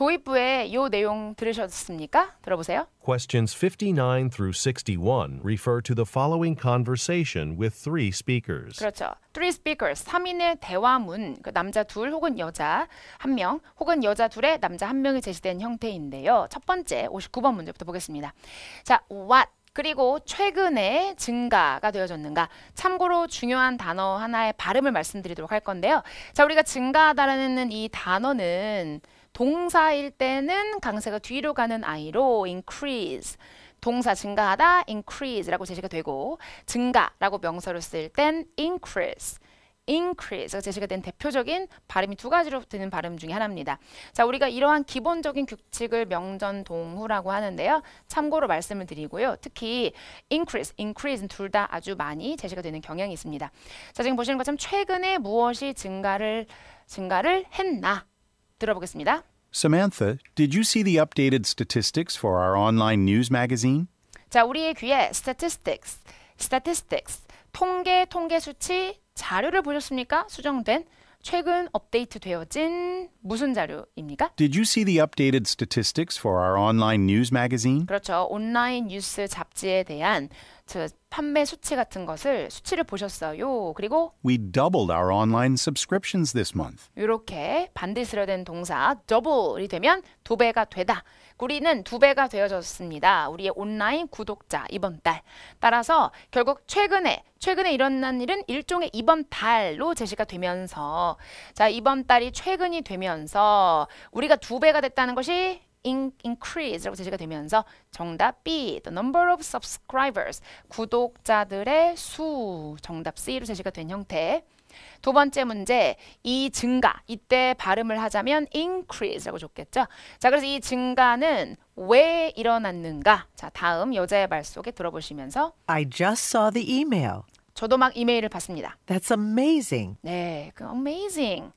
도입부에 요 내용 들으셨습니까? 들어보세요. Questions 59 through 61 refer to the following conversation with three speakers. 그렇죠. Three speakers. 3인의 대화문. 그 남자 둘 혹은 여자 한 명, 혹은 여자 둘에 남자 한 명이 제시된 형태인데요. 첫 번째 59번 문제부터 보겠습니다. 자, what 그리고 최근에 증가가 되어졌는가 참고로 중요한 단어 하나의 발음을 말씀드리도록 할 건데요. 자, 우리가 증가하다라는 이 단어는 동사일 때는 강세가 뒤로 가는 I로 increase 동사 증가하다 increase라고 제시가 되고 증가라고 명사로 쓸 땐 increase increase가 제시가 된 대표적인 발음이 두 가지로 되는 발음 중에 하나입니다. 자, 우리가 이러한 기본적인 규칙을 명전 동후라고 하는데요. 참고로 말씀을 드리고요. 특히 increase, i n c r e a s e 둘 다 아주 많이 제시가 되는 경향이 있습니다. 자, 지금 보시는 것처럼 최근에 무엇이 증가를 증가를 했나 들어보겠습니다. Samantha, did you see the updated statistics for our online news magazine? 자, 우리의 귀에 statistics, statistics, 통계, 통계 수치, 자료를 보셨습니까? 수정된 최근 업데이트 되어진 무슨 자료입니까? Did you see the updated statistics for our online news magazine? 그렇죠. 온라인 뉴스 잡지에 대한 판매 수치 같은 것을 수치를 보셨어요. 그리고 We doubled our online subscriptions this month. 이렇게 반드시려 된 동사 double이 되면 두 배가 되다. 우리는 두 배가 되어졌습니다. 우리의 온라인 구독자 이번 달. 따라서 결국 최근에 최근에 일어난 일은 일종의 이번 달로 제시가 되면서 자 이번 달이 최근이 되면서 우리가 두 배가 됐다는 것이 in, increase라고 제시가 되면서 정답 B, the number of subscribers, 구독자들의 수, 정답 C로 제시가 된 형태. 두 번째 문제, 이 증가, 이때 발음을 하자면 increase라고 좋겠죠. 자, 그래서 이 증가는 왜 일어났는가? 자, 다음 여자의 말 속에 들어보시면서 I just saw the email. 저도 막 이메일을 봤습니다. That's amazing. 네, 그 amazing.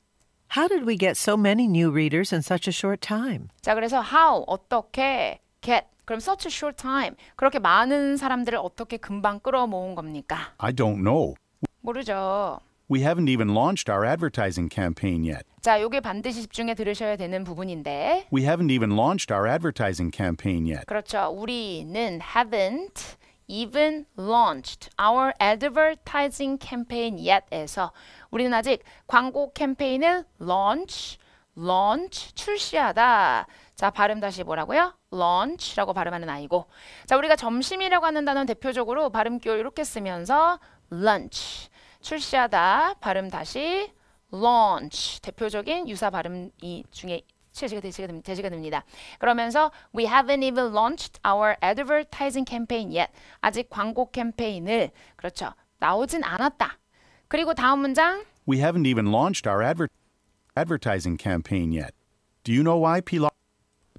How did we get so many new readers in such a short time? 자, 그래서 how 어떻게 get 그럼 such a short time 그렇게 많은 사람들을 어떻게 금방 끌어모은 겁니까? I don't know. 모르죠. We haven't even launched our advertising campaign yet. 자, 이게 반드시 집중해 들으셔야 되는 부분인데. We haven't even launched our advertising campaign yet. 그렇죠. 우리는 haven't even launched our advertising campaign yet에서 우리는 아직 광고 캠페인을 launch, launch, 출시하다. 자, 발음 다시 뭐라고요? launch라고 발음하는 아이고. 자, 우리가 점심이라고 하는 단어는 대표적으로 발음 기호 이렇게 쓰면서 lunch, 출시하다. 발음 다시 launch. 대표적인 유사 발음 이 중에 제시가 되시가, 되시가 됩니다. 그러면서 we haven't even launched our advertising campaign yet. 아직 광고 캠페인을 그렇죠. 나오진 않았다. 그리고 다음 문장. We haven't even launched our adver advertising campaign yet. Do you know why Pilar?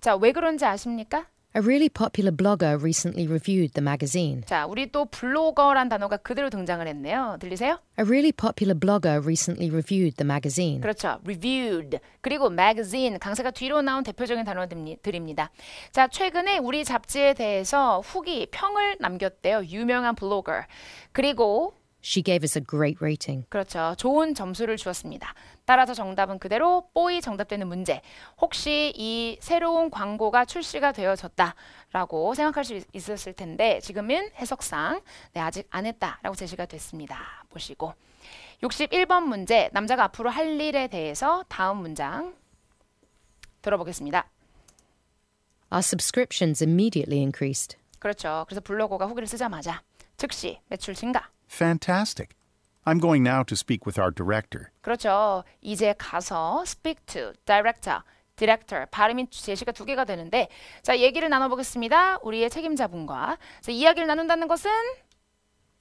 자, 왜 그런지 아십니까? A really popular blogger recently reviewed the magazine. 자, 우리 또 블로거란 단어가 그대로 등장을 했네요. 들리세요? A really popular blogger recently reviewed the magazine. 그렇죠. reviewed. 그리고 magazine 강세가 뒤로 나온 대표적인 단어들입니다. 자, 최근에 우리 잡지에 대해서 후기 평을 남겼대요. 유명한 블로거. 그리고 She gave us a great rating. 그렇죠. 좋은 점수를 주었습니다. 따라서 정답은 그대로 뽀이 정답되는 문제. 혹시 이 새로운 광고가 출시가 되어졌다라고 생각할 수 있었을 텐데 지금은 해석상 네, 아직 안 했다라고 제시가 됐습니다. 보시고 61번 문제 남자가 앞으로 할 일에 대해서 다음 문장 들어보겠습니다. Our subscriptions immediately increased. 그렇죠. 그래서 블로거가 후기를 쓰자마자 즉시 매출 증가. Fantastic. I'm going now to speak with our director. 그렇죠. 이제 가서 speak to director, director 발음이 제시가 두 개가 되는데 자 얘기를 나눠보겠습니다. 우리의 책임자분과 자, 이야기를 나눈다는 것은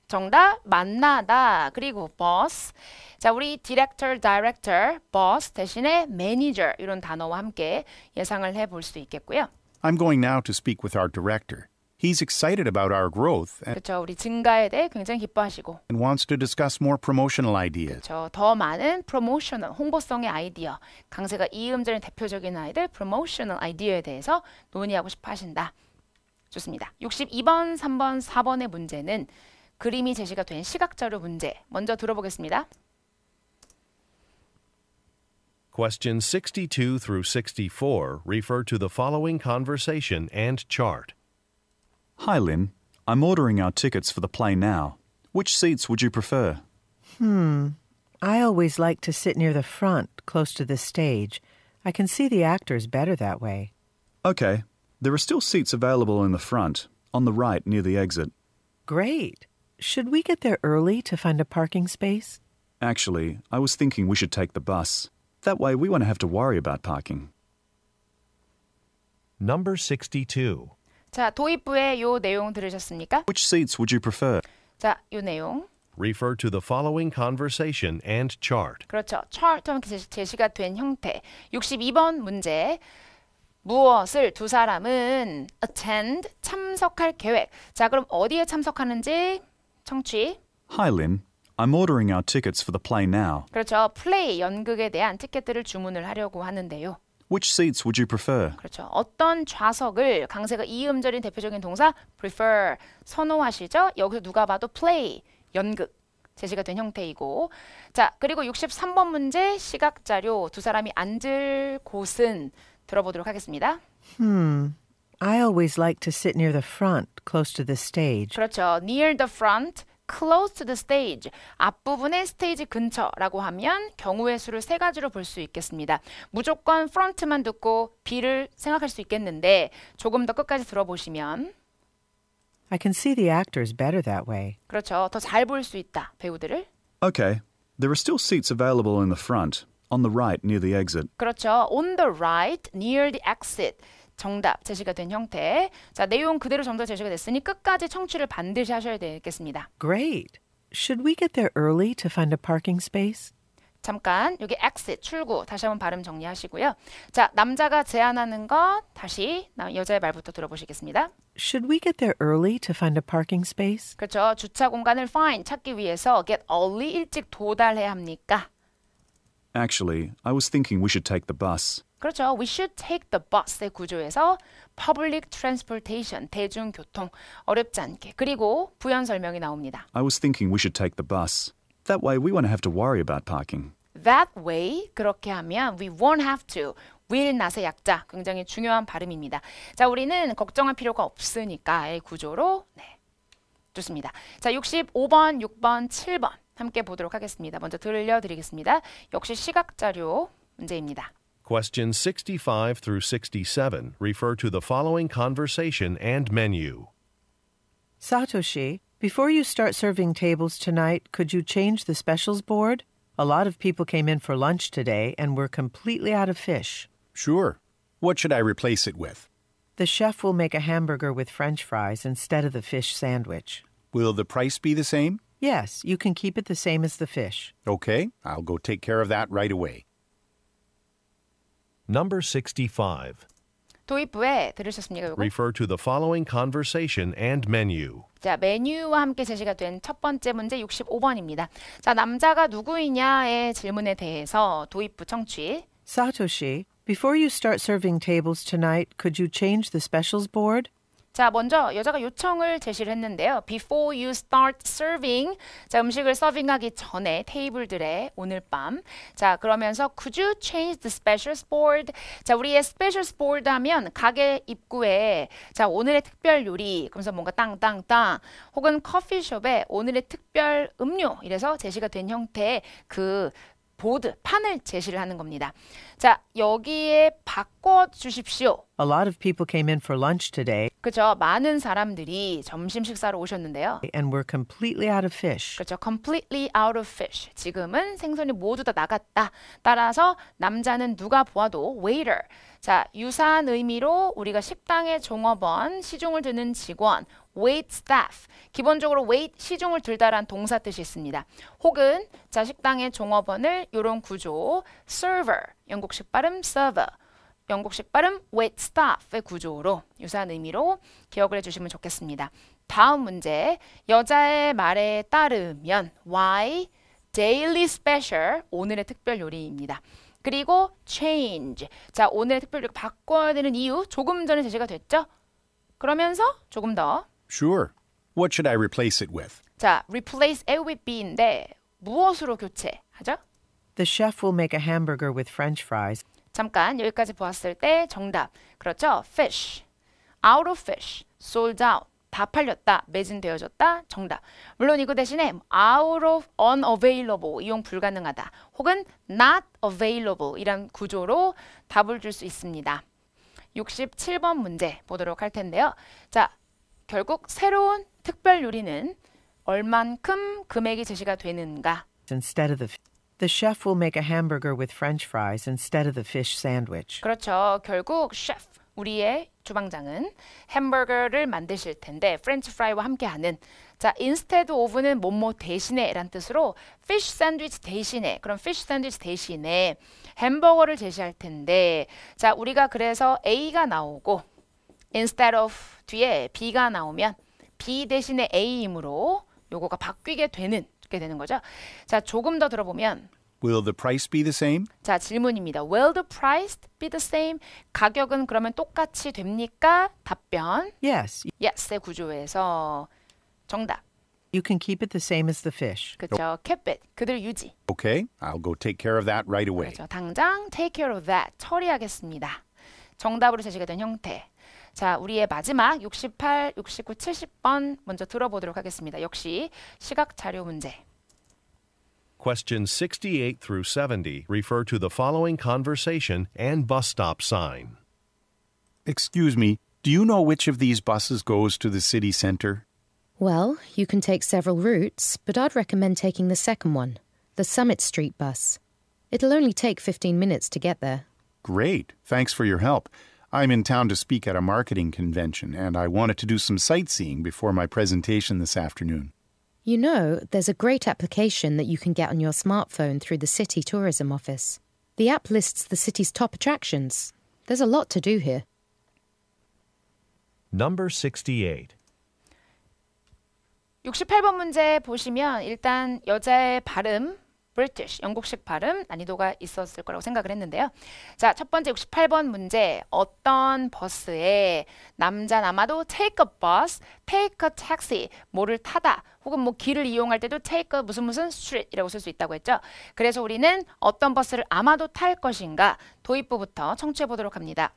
정답 만나다 그리고 boss 자 우리 director, director, boss 대신에 manager 이런 단어와 함께 예상을 해볼 수 있겠고요. I'm going now to speak with our director. He's excited about our growth and, 그렇죠. 우리 증가에 대해 굉장히 기뻐하시고 and wants to discuss more promotional ideas. 그렇죠. 더 많은 promotional 홍보성의 아이디어, 강세가 이음절 대표적인 아이들 promotional 아이디어에 대해서 논의하고 싶어 하신다. 좋습니다. 62번, 3번, 4번의 문제는 그림이 제시가 된 시각자료 문제. 먼저 들어보겠습니다. Questions 62 through 64 refer to the following conversation and chart. Hi, Lynn. I'm ordering our tickets for the play now. Which seats would you prefer? Hmm. I always like to sit near the front, close to the stage. I can see the actors better that way. Okay. There are still seats available in the front, on the right near the exit. Great. Should we get there early to find a parking space? Actually, I was thinking we should take the bus. That way we won't have to worry about parking. Number 62. 자, 도입부의 요 내용 들으셨습니까? Which seats would you prefer? 자, 요 내용. Refer to the following conversation and chart. 그렇죠. chart하면 제시가 된 형태. 62번 문제. 무엇을 두 사람은 attend 참석할 계획. 자, 그럼 어디에 참석하는지 청취. Hi, Lynn. I'm ordering our tickets for the play now. 그렇죠. 플레이 연극에 대한 티켓들을 주문을 하려고 하는데요. Which seats would you prefer? 그렇죠. 어떤 좌석을 강세가 이 음절인 대표적인 동사 prefer 선호하시죠? 여기서 누가 봐도 play 연극 제시가 된 형태이고 자 그리고 63번 문제 시각 자료 두 사람이 앉을 곳은 들어보도록 하겠습니다. Hmm. I always like to sit near the front, close to the stage. 그렇죠. near the front close to the stage 앞부분의 스테이지 근처라고 하면 경우의 수를 세 가지로 볼 수 있겠습니다. 무조건 front만 듣고 B를 생각할 수 있겠는데 조금 더 끝까지 들어보시면 I can see the actors better that way. 그렇죠. 더 잘 볼 수 있다. 배우들을. Okay. There are still seats available in the front on the right near the exit. 그렇죠. on the right near the exit. 정답 제시가 된 형태. 자, 내용 그대로 정답 제시가 됐으니 끝까지 청취를 반드시 하셔야 되겠습니다. Great. Should we get there early to find a parking space? 잠깐 여기 exit 출구 다시 한번 발음 정리하시고요. 자, 남자가 제안하는 것 다시 여자의 말부터 들어보시겠습니다. Should we get there early to find a parking space? 그렇죠. 주차 공간을 find 찾기 위해서 get early 일찍 도달해야 합니까? Actually, I was thinking we should take the bus. 그렇죠. We should take the bus의 구조에서 public transportation, 대중교통, 어렵지 않게. 그리고 부연 설명이 나옵니다. I was thinking we should take the bus. That way we won't have to worry about parking. That way, 그렇게 하면 we won't have to. will not의 약자, 굉장히 중요한 발음입니다. 자, 우리는 걱정할 필요가 없으니까의 구조로 네, 좋습니다. 자, 65번, 6번, 7번 함께 보도록 하겠습니다. 먼저 들려드리겠습니다. 역시 시각 자료 문제입니다. Questions 65 through 67 refer to the following conversation and menu. Satoshi, before you start serving tables tonight, could you change the specials board? A lot of people came in for lunch today and we're completely out of fish. Sure. What should I replace it with? The chef will make a hamburger with french fries instead of the fish sandwich. Will the price be the same? Yes, you can keep it the same as the fish. Okay, I'll go take care of that right away. Number 65. 도입부에 들으셨습니까? 요거? Refer to the following conversation and menu. 자, 메뉴와 함께 제시가 된 첫 번째 문제 65번입니다. 자, 남자가 누구이냐의 질문에 대해서 도입부 청취. Satoshi, before you start serving tables tonight, could you change the specials board? 자, 먼저 여자가 요청을 제시를 했는데요. Before you start serving. 자, 음식을 서빙하기 전에 테이블들의 오늘 밤. 자, 그러면서 could you change the special board? 자, 우리의 special board 하면 가게 입구에 자, 오늘의 특별 요리. 그러면서 뭔가 땅땅땅 혹은 커피숍에 오늘의 특별 음료. 이래서 제시가 된 형태의 그 보드, 판을 제시를 하는 겁니다. 자, 여기에 바꿔 주십시오. A lot of people came in for lunch today. 그죠. 많은 사람들이 점심 식사로 오셨는데요. And we're completely out of fish. 그죠. completely out of fish. 지금은 생선이 모두 다 나갔다. 따라서 남자는 누가 보아도 waiter. 자, 유사한 의미로 우리가 식당의 종업원, 시중을 드는 직원, wait staff. 기본적으로 wait 시중을 둘다란 동사 뜻이 있습니다. 혹은 자 식당의 종업원을 이런 구조 server 영국식 발음 server 영국식 발음 wait staff의 구조로 유사한 의미로 기억을 해주시면 좋겠습니다. 다음 문제 여자의 말에 따르면 why daily special 오늘의 특별 요리입니다. 그리고 change 자 오늘의 특별 요리 바꿔야 되는 이유 조금 전에 제시가 됐죠? 그러면서 조금 더 Sure. What should I replace it with? 자, replace it with be인데 무엇으로 교체하죠? The chef will make a hamburger with french fries. 잠깐 여기까지 보았을 때 정답. 그렇죠? fish. out of fish. sold out. 다 팔렸다. 매진되어졌다. 정답. 물론 이거 대신에 out of unavailable 이용 불가능하다. 혹은 not available 이란 구조로 답을 줄 수 있습니다. 67번 문제 보도록 할 텐데요. 자, 결국 새로운 특별 요리는 얼만큼 금액이 제시가 되는가? Instead of the The chef will make a hamburger with french fries instead of the fish sandwich. 그렇죠. 결국 셰프 우리의 주방장은 햄버거를 만드실 텐데 프렌치 프라이와 함께하는 자 instead of는 뭐뭐 대신에 란 뜻으로 fish sandwich 대신에 그럼 fish sandwich 대신에 햄버거를 제시할 텐데 자 우리가 그래서 A가 나오고 instead of 뒤에 be가 나오면 be 대신에 a이므로 요거가 바뀌게 되는 이렇게 되는 거죠. 자, 조금 더 들어보면 Will the price be the same? 자, 질문입니다. Will the price be the same? 가격은 그러면 똑같이 됩니까? 답변. Yes. Yes의 구조에서 정답. You can keep it the same as the fish. 그렇죠. Keep it. 그대로 유지. Okay. I'll go take care of that right away. 그렇죠. 당장 take care of that 처리하겠습니다. 정답으로 제시가 된 형태. 자, 우리의 마지막 68, 69, 70번 먼저 들어보도록 하겠습니다. 역시 시각 자료 문제. Questions 68 through 70 refer to the following conversation and bus stop sign. Excuse me, do you know which of these buses goes to the city center? Well, you can take several routes, but I'd recommend taking the second one, the Summit Street bus. It'll only take 15 minutes to get there. Great. Thanks for your help. I'm in town to speak at a marketing convention, and I wanted to do some sightseeing before my presentation this afternoon. You know, there's a great application that you can get on your smartphone through the City Tourism Office. The app lists the city's top attractions. There's a lot to do here. Number 68. 68번 문제 보시면 일단 여자의 발음 British, 영국식 발음 난이도가 있었을 거라고 생각을 했는데요. 자, 첫 번째 68번 문제. 어떤 버스에 남자 남아도 take a bus, take a taxi, 뭐를 타다, 혹은 뭐 길을 이용할 때도 take a 무슨 무슨 street이라고 쓸 수 있다고 했죠. 그래서 우리는 어떤 버스를 아마도 탈 것인가 도입부부터 청취해 보도록 합니다.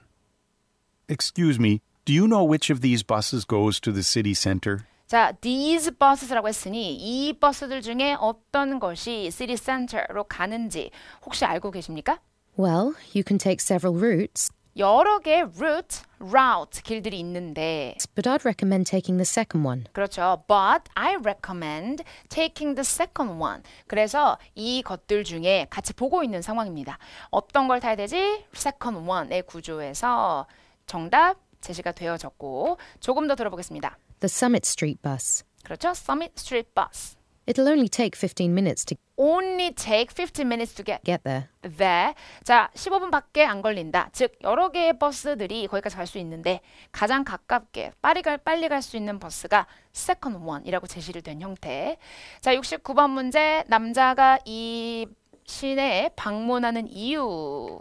Excuse me, do you know which of these buses goes to the city center? 자, these buses라고 했으니 이 버스들 중에 어떤 것이 city center로 가는지 혹시 알고 계십니까? Well, you can take several routes. 여러 개의 route, route 길들이 있는데 But I'd recommend taking the second one. 그렇죠. But I recommend taking the second one. 그래서 이 것들 중에 같이 보고 있는 상황입니다. 어떤 걸 타야 되지? second one의 구조에서 정답 제시가 되어졌고 조금 더 들어보겠습니다. the Summit Street bus. 그렇죠? Summit Street bus. It'll only take 15 minutes to only take 15 minutes to get, get there. there. 자, 15분밖에 안 걸린다. 즉 여러 개의 버스들이 거기까지 갈 수 있는데 가장 가깝게 빨리 갈 빨리 갈 수 있는 버스가 second one이라고 제시를 된 형태. 자, 69번 문제 남자가 이 시내에 방문하는 이유.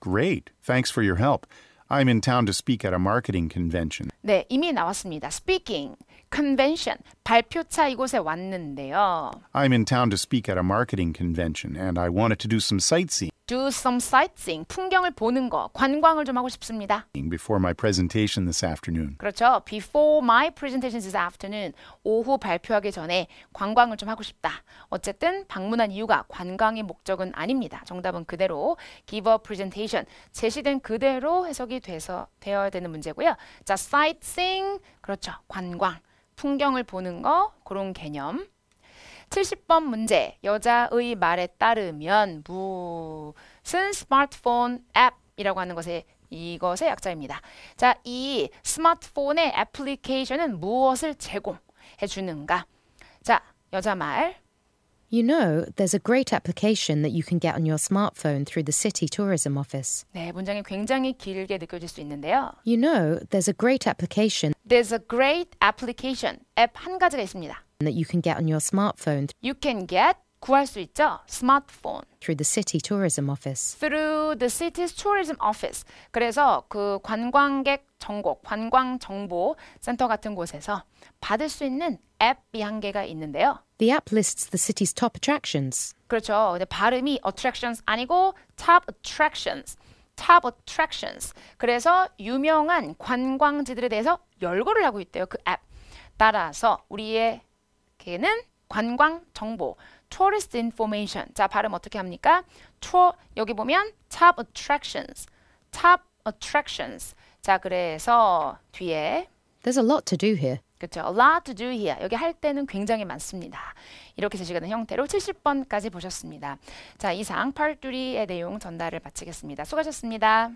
Great. Thanks for your help. I'm in town to speak at a marketing convention. 네, 이미 나왔습니다. Speaking convention 발표차 이곳에 왔는데요. I'm in town to speak at a marketing convention and I wanted to do some sightseeing. do some sightseeing, 풍경을 보는 거, 관광을 좀 하고 싶습니다. Before my presentation this afternoon. 그렇죠. Before my presentation this afternoon, 오후 발표하기 전에 관광을 좀 하고 싶다. 어쨌든 방문한 이유가 관광의 목적은 아닙니다. 정답은 그대로 give a presentation, 제시된 그대로 해석이 돼서 되어야 되는 문제고요. 자, sightseeing, 그렇죠. 관광, 풍경을 보는 거, 그런 개념. 70번 문제. 여자의 말에 따르면 무슨 스마트폰 앱이라고 하는 것에 이것의 약자입니다. 자, 이 스마트폰의 애플리케이션은 무엇을 제공해 주는가? 자, 여자 말. You know, there's a great application that you can get on your smartphone through the city tourism office. 네, 문장이 굉장히 길게 느껴질 수 있는데요. You know, there's a great application. There's a great application. 앱 한 가지가 있습니다. that you can get on your smartphone. You can get 구할 수 있죠. 스마트폰. Through the city tourism office. Through the city's tourism office. 그래서 그 관광객 전국 관광 정보 센터 같은 곳에서 받을 수 있는 앱이 한 개가 있는데요. The app lists the city's top attractions. 그렇죠. 근데 발음이 attractions 아니고 top attractions. top attractions. 그래서 유명한 관광지들에 대해서 열거를 하고 있대요. 그 앱. 따라서 우리의 걔는 관광 정보, tourist information. 자, 발음 어떻게 합니까? 투 여기 보면 top attractions, top attractions. 자, 그래서 뒤에 There's a lot to do here. 그렇죠. A lot to do here. 여기 할 때는 굉장히 많습니다. 이렇게 제시되는 형태로 70번까지 보셨습니다. 자, 이상 팔두리의 내용 전달을 마치겠습니다. 수고하셨습니다.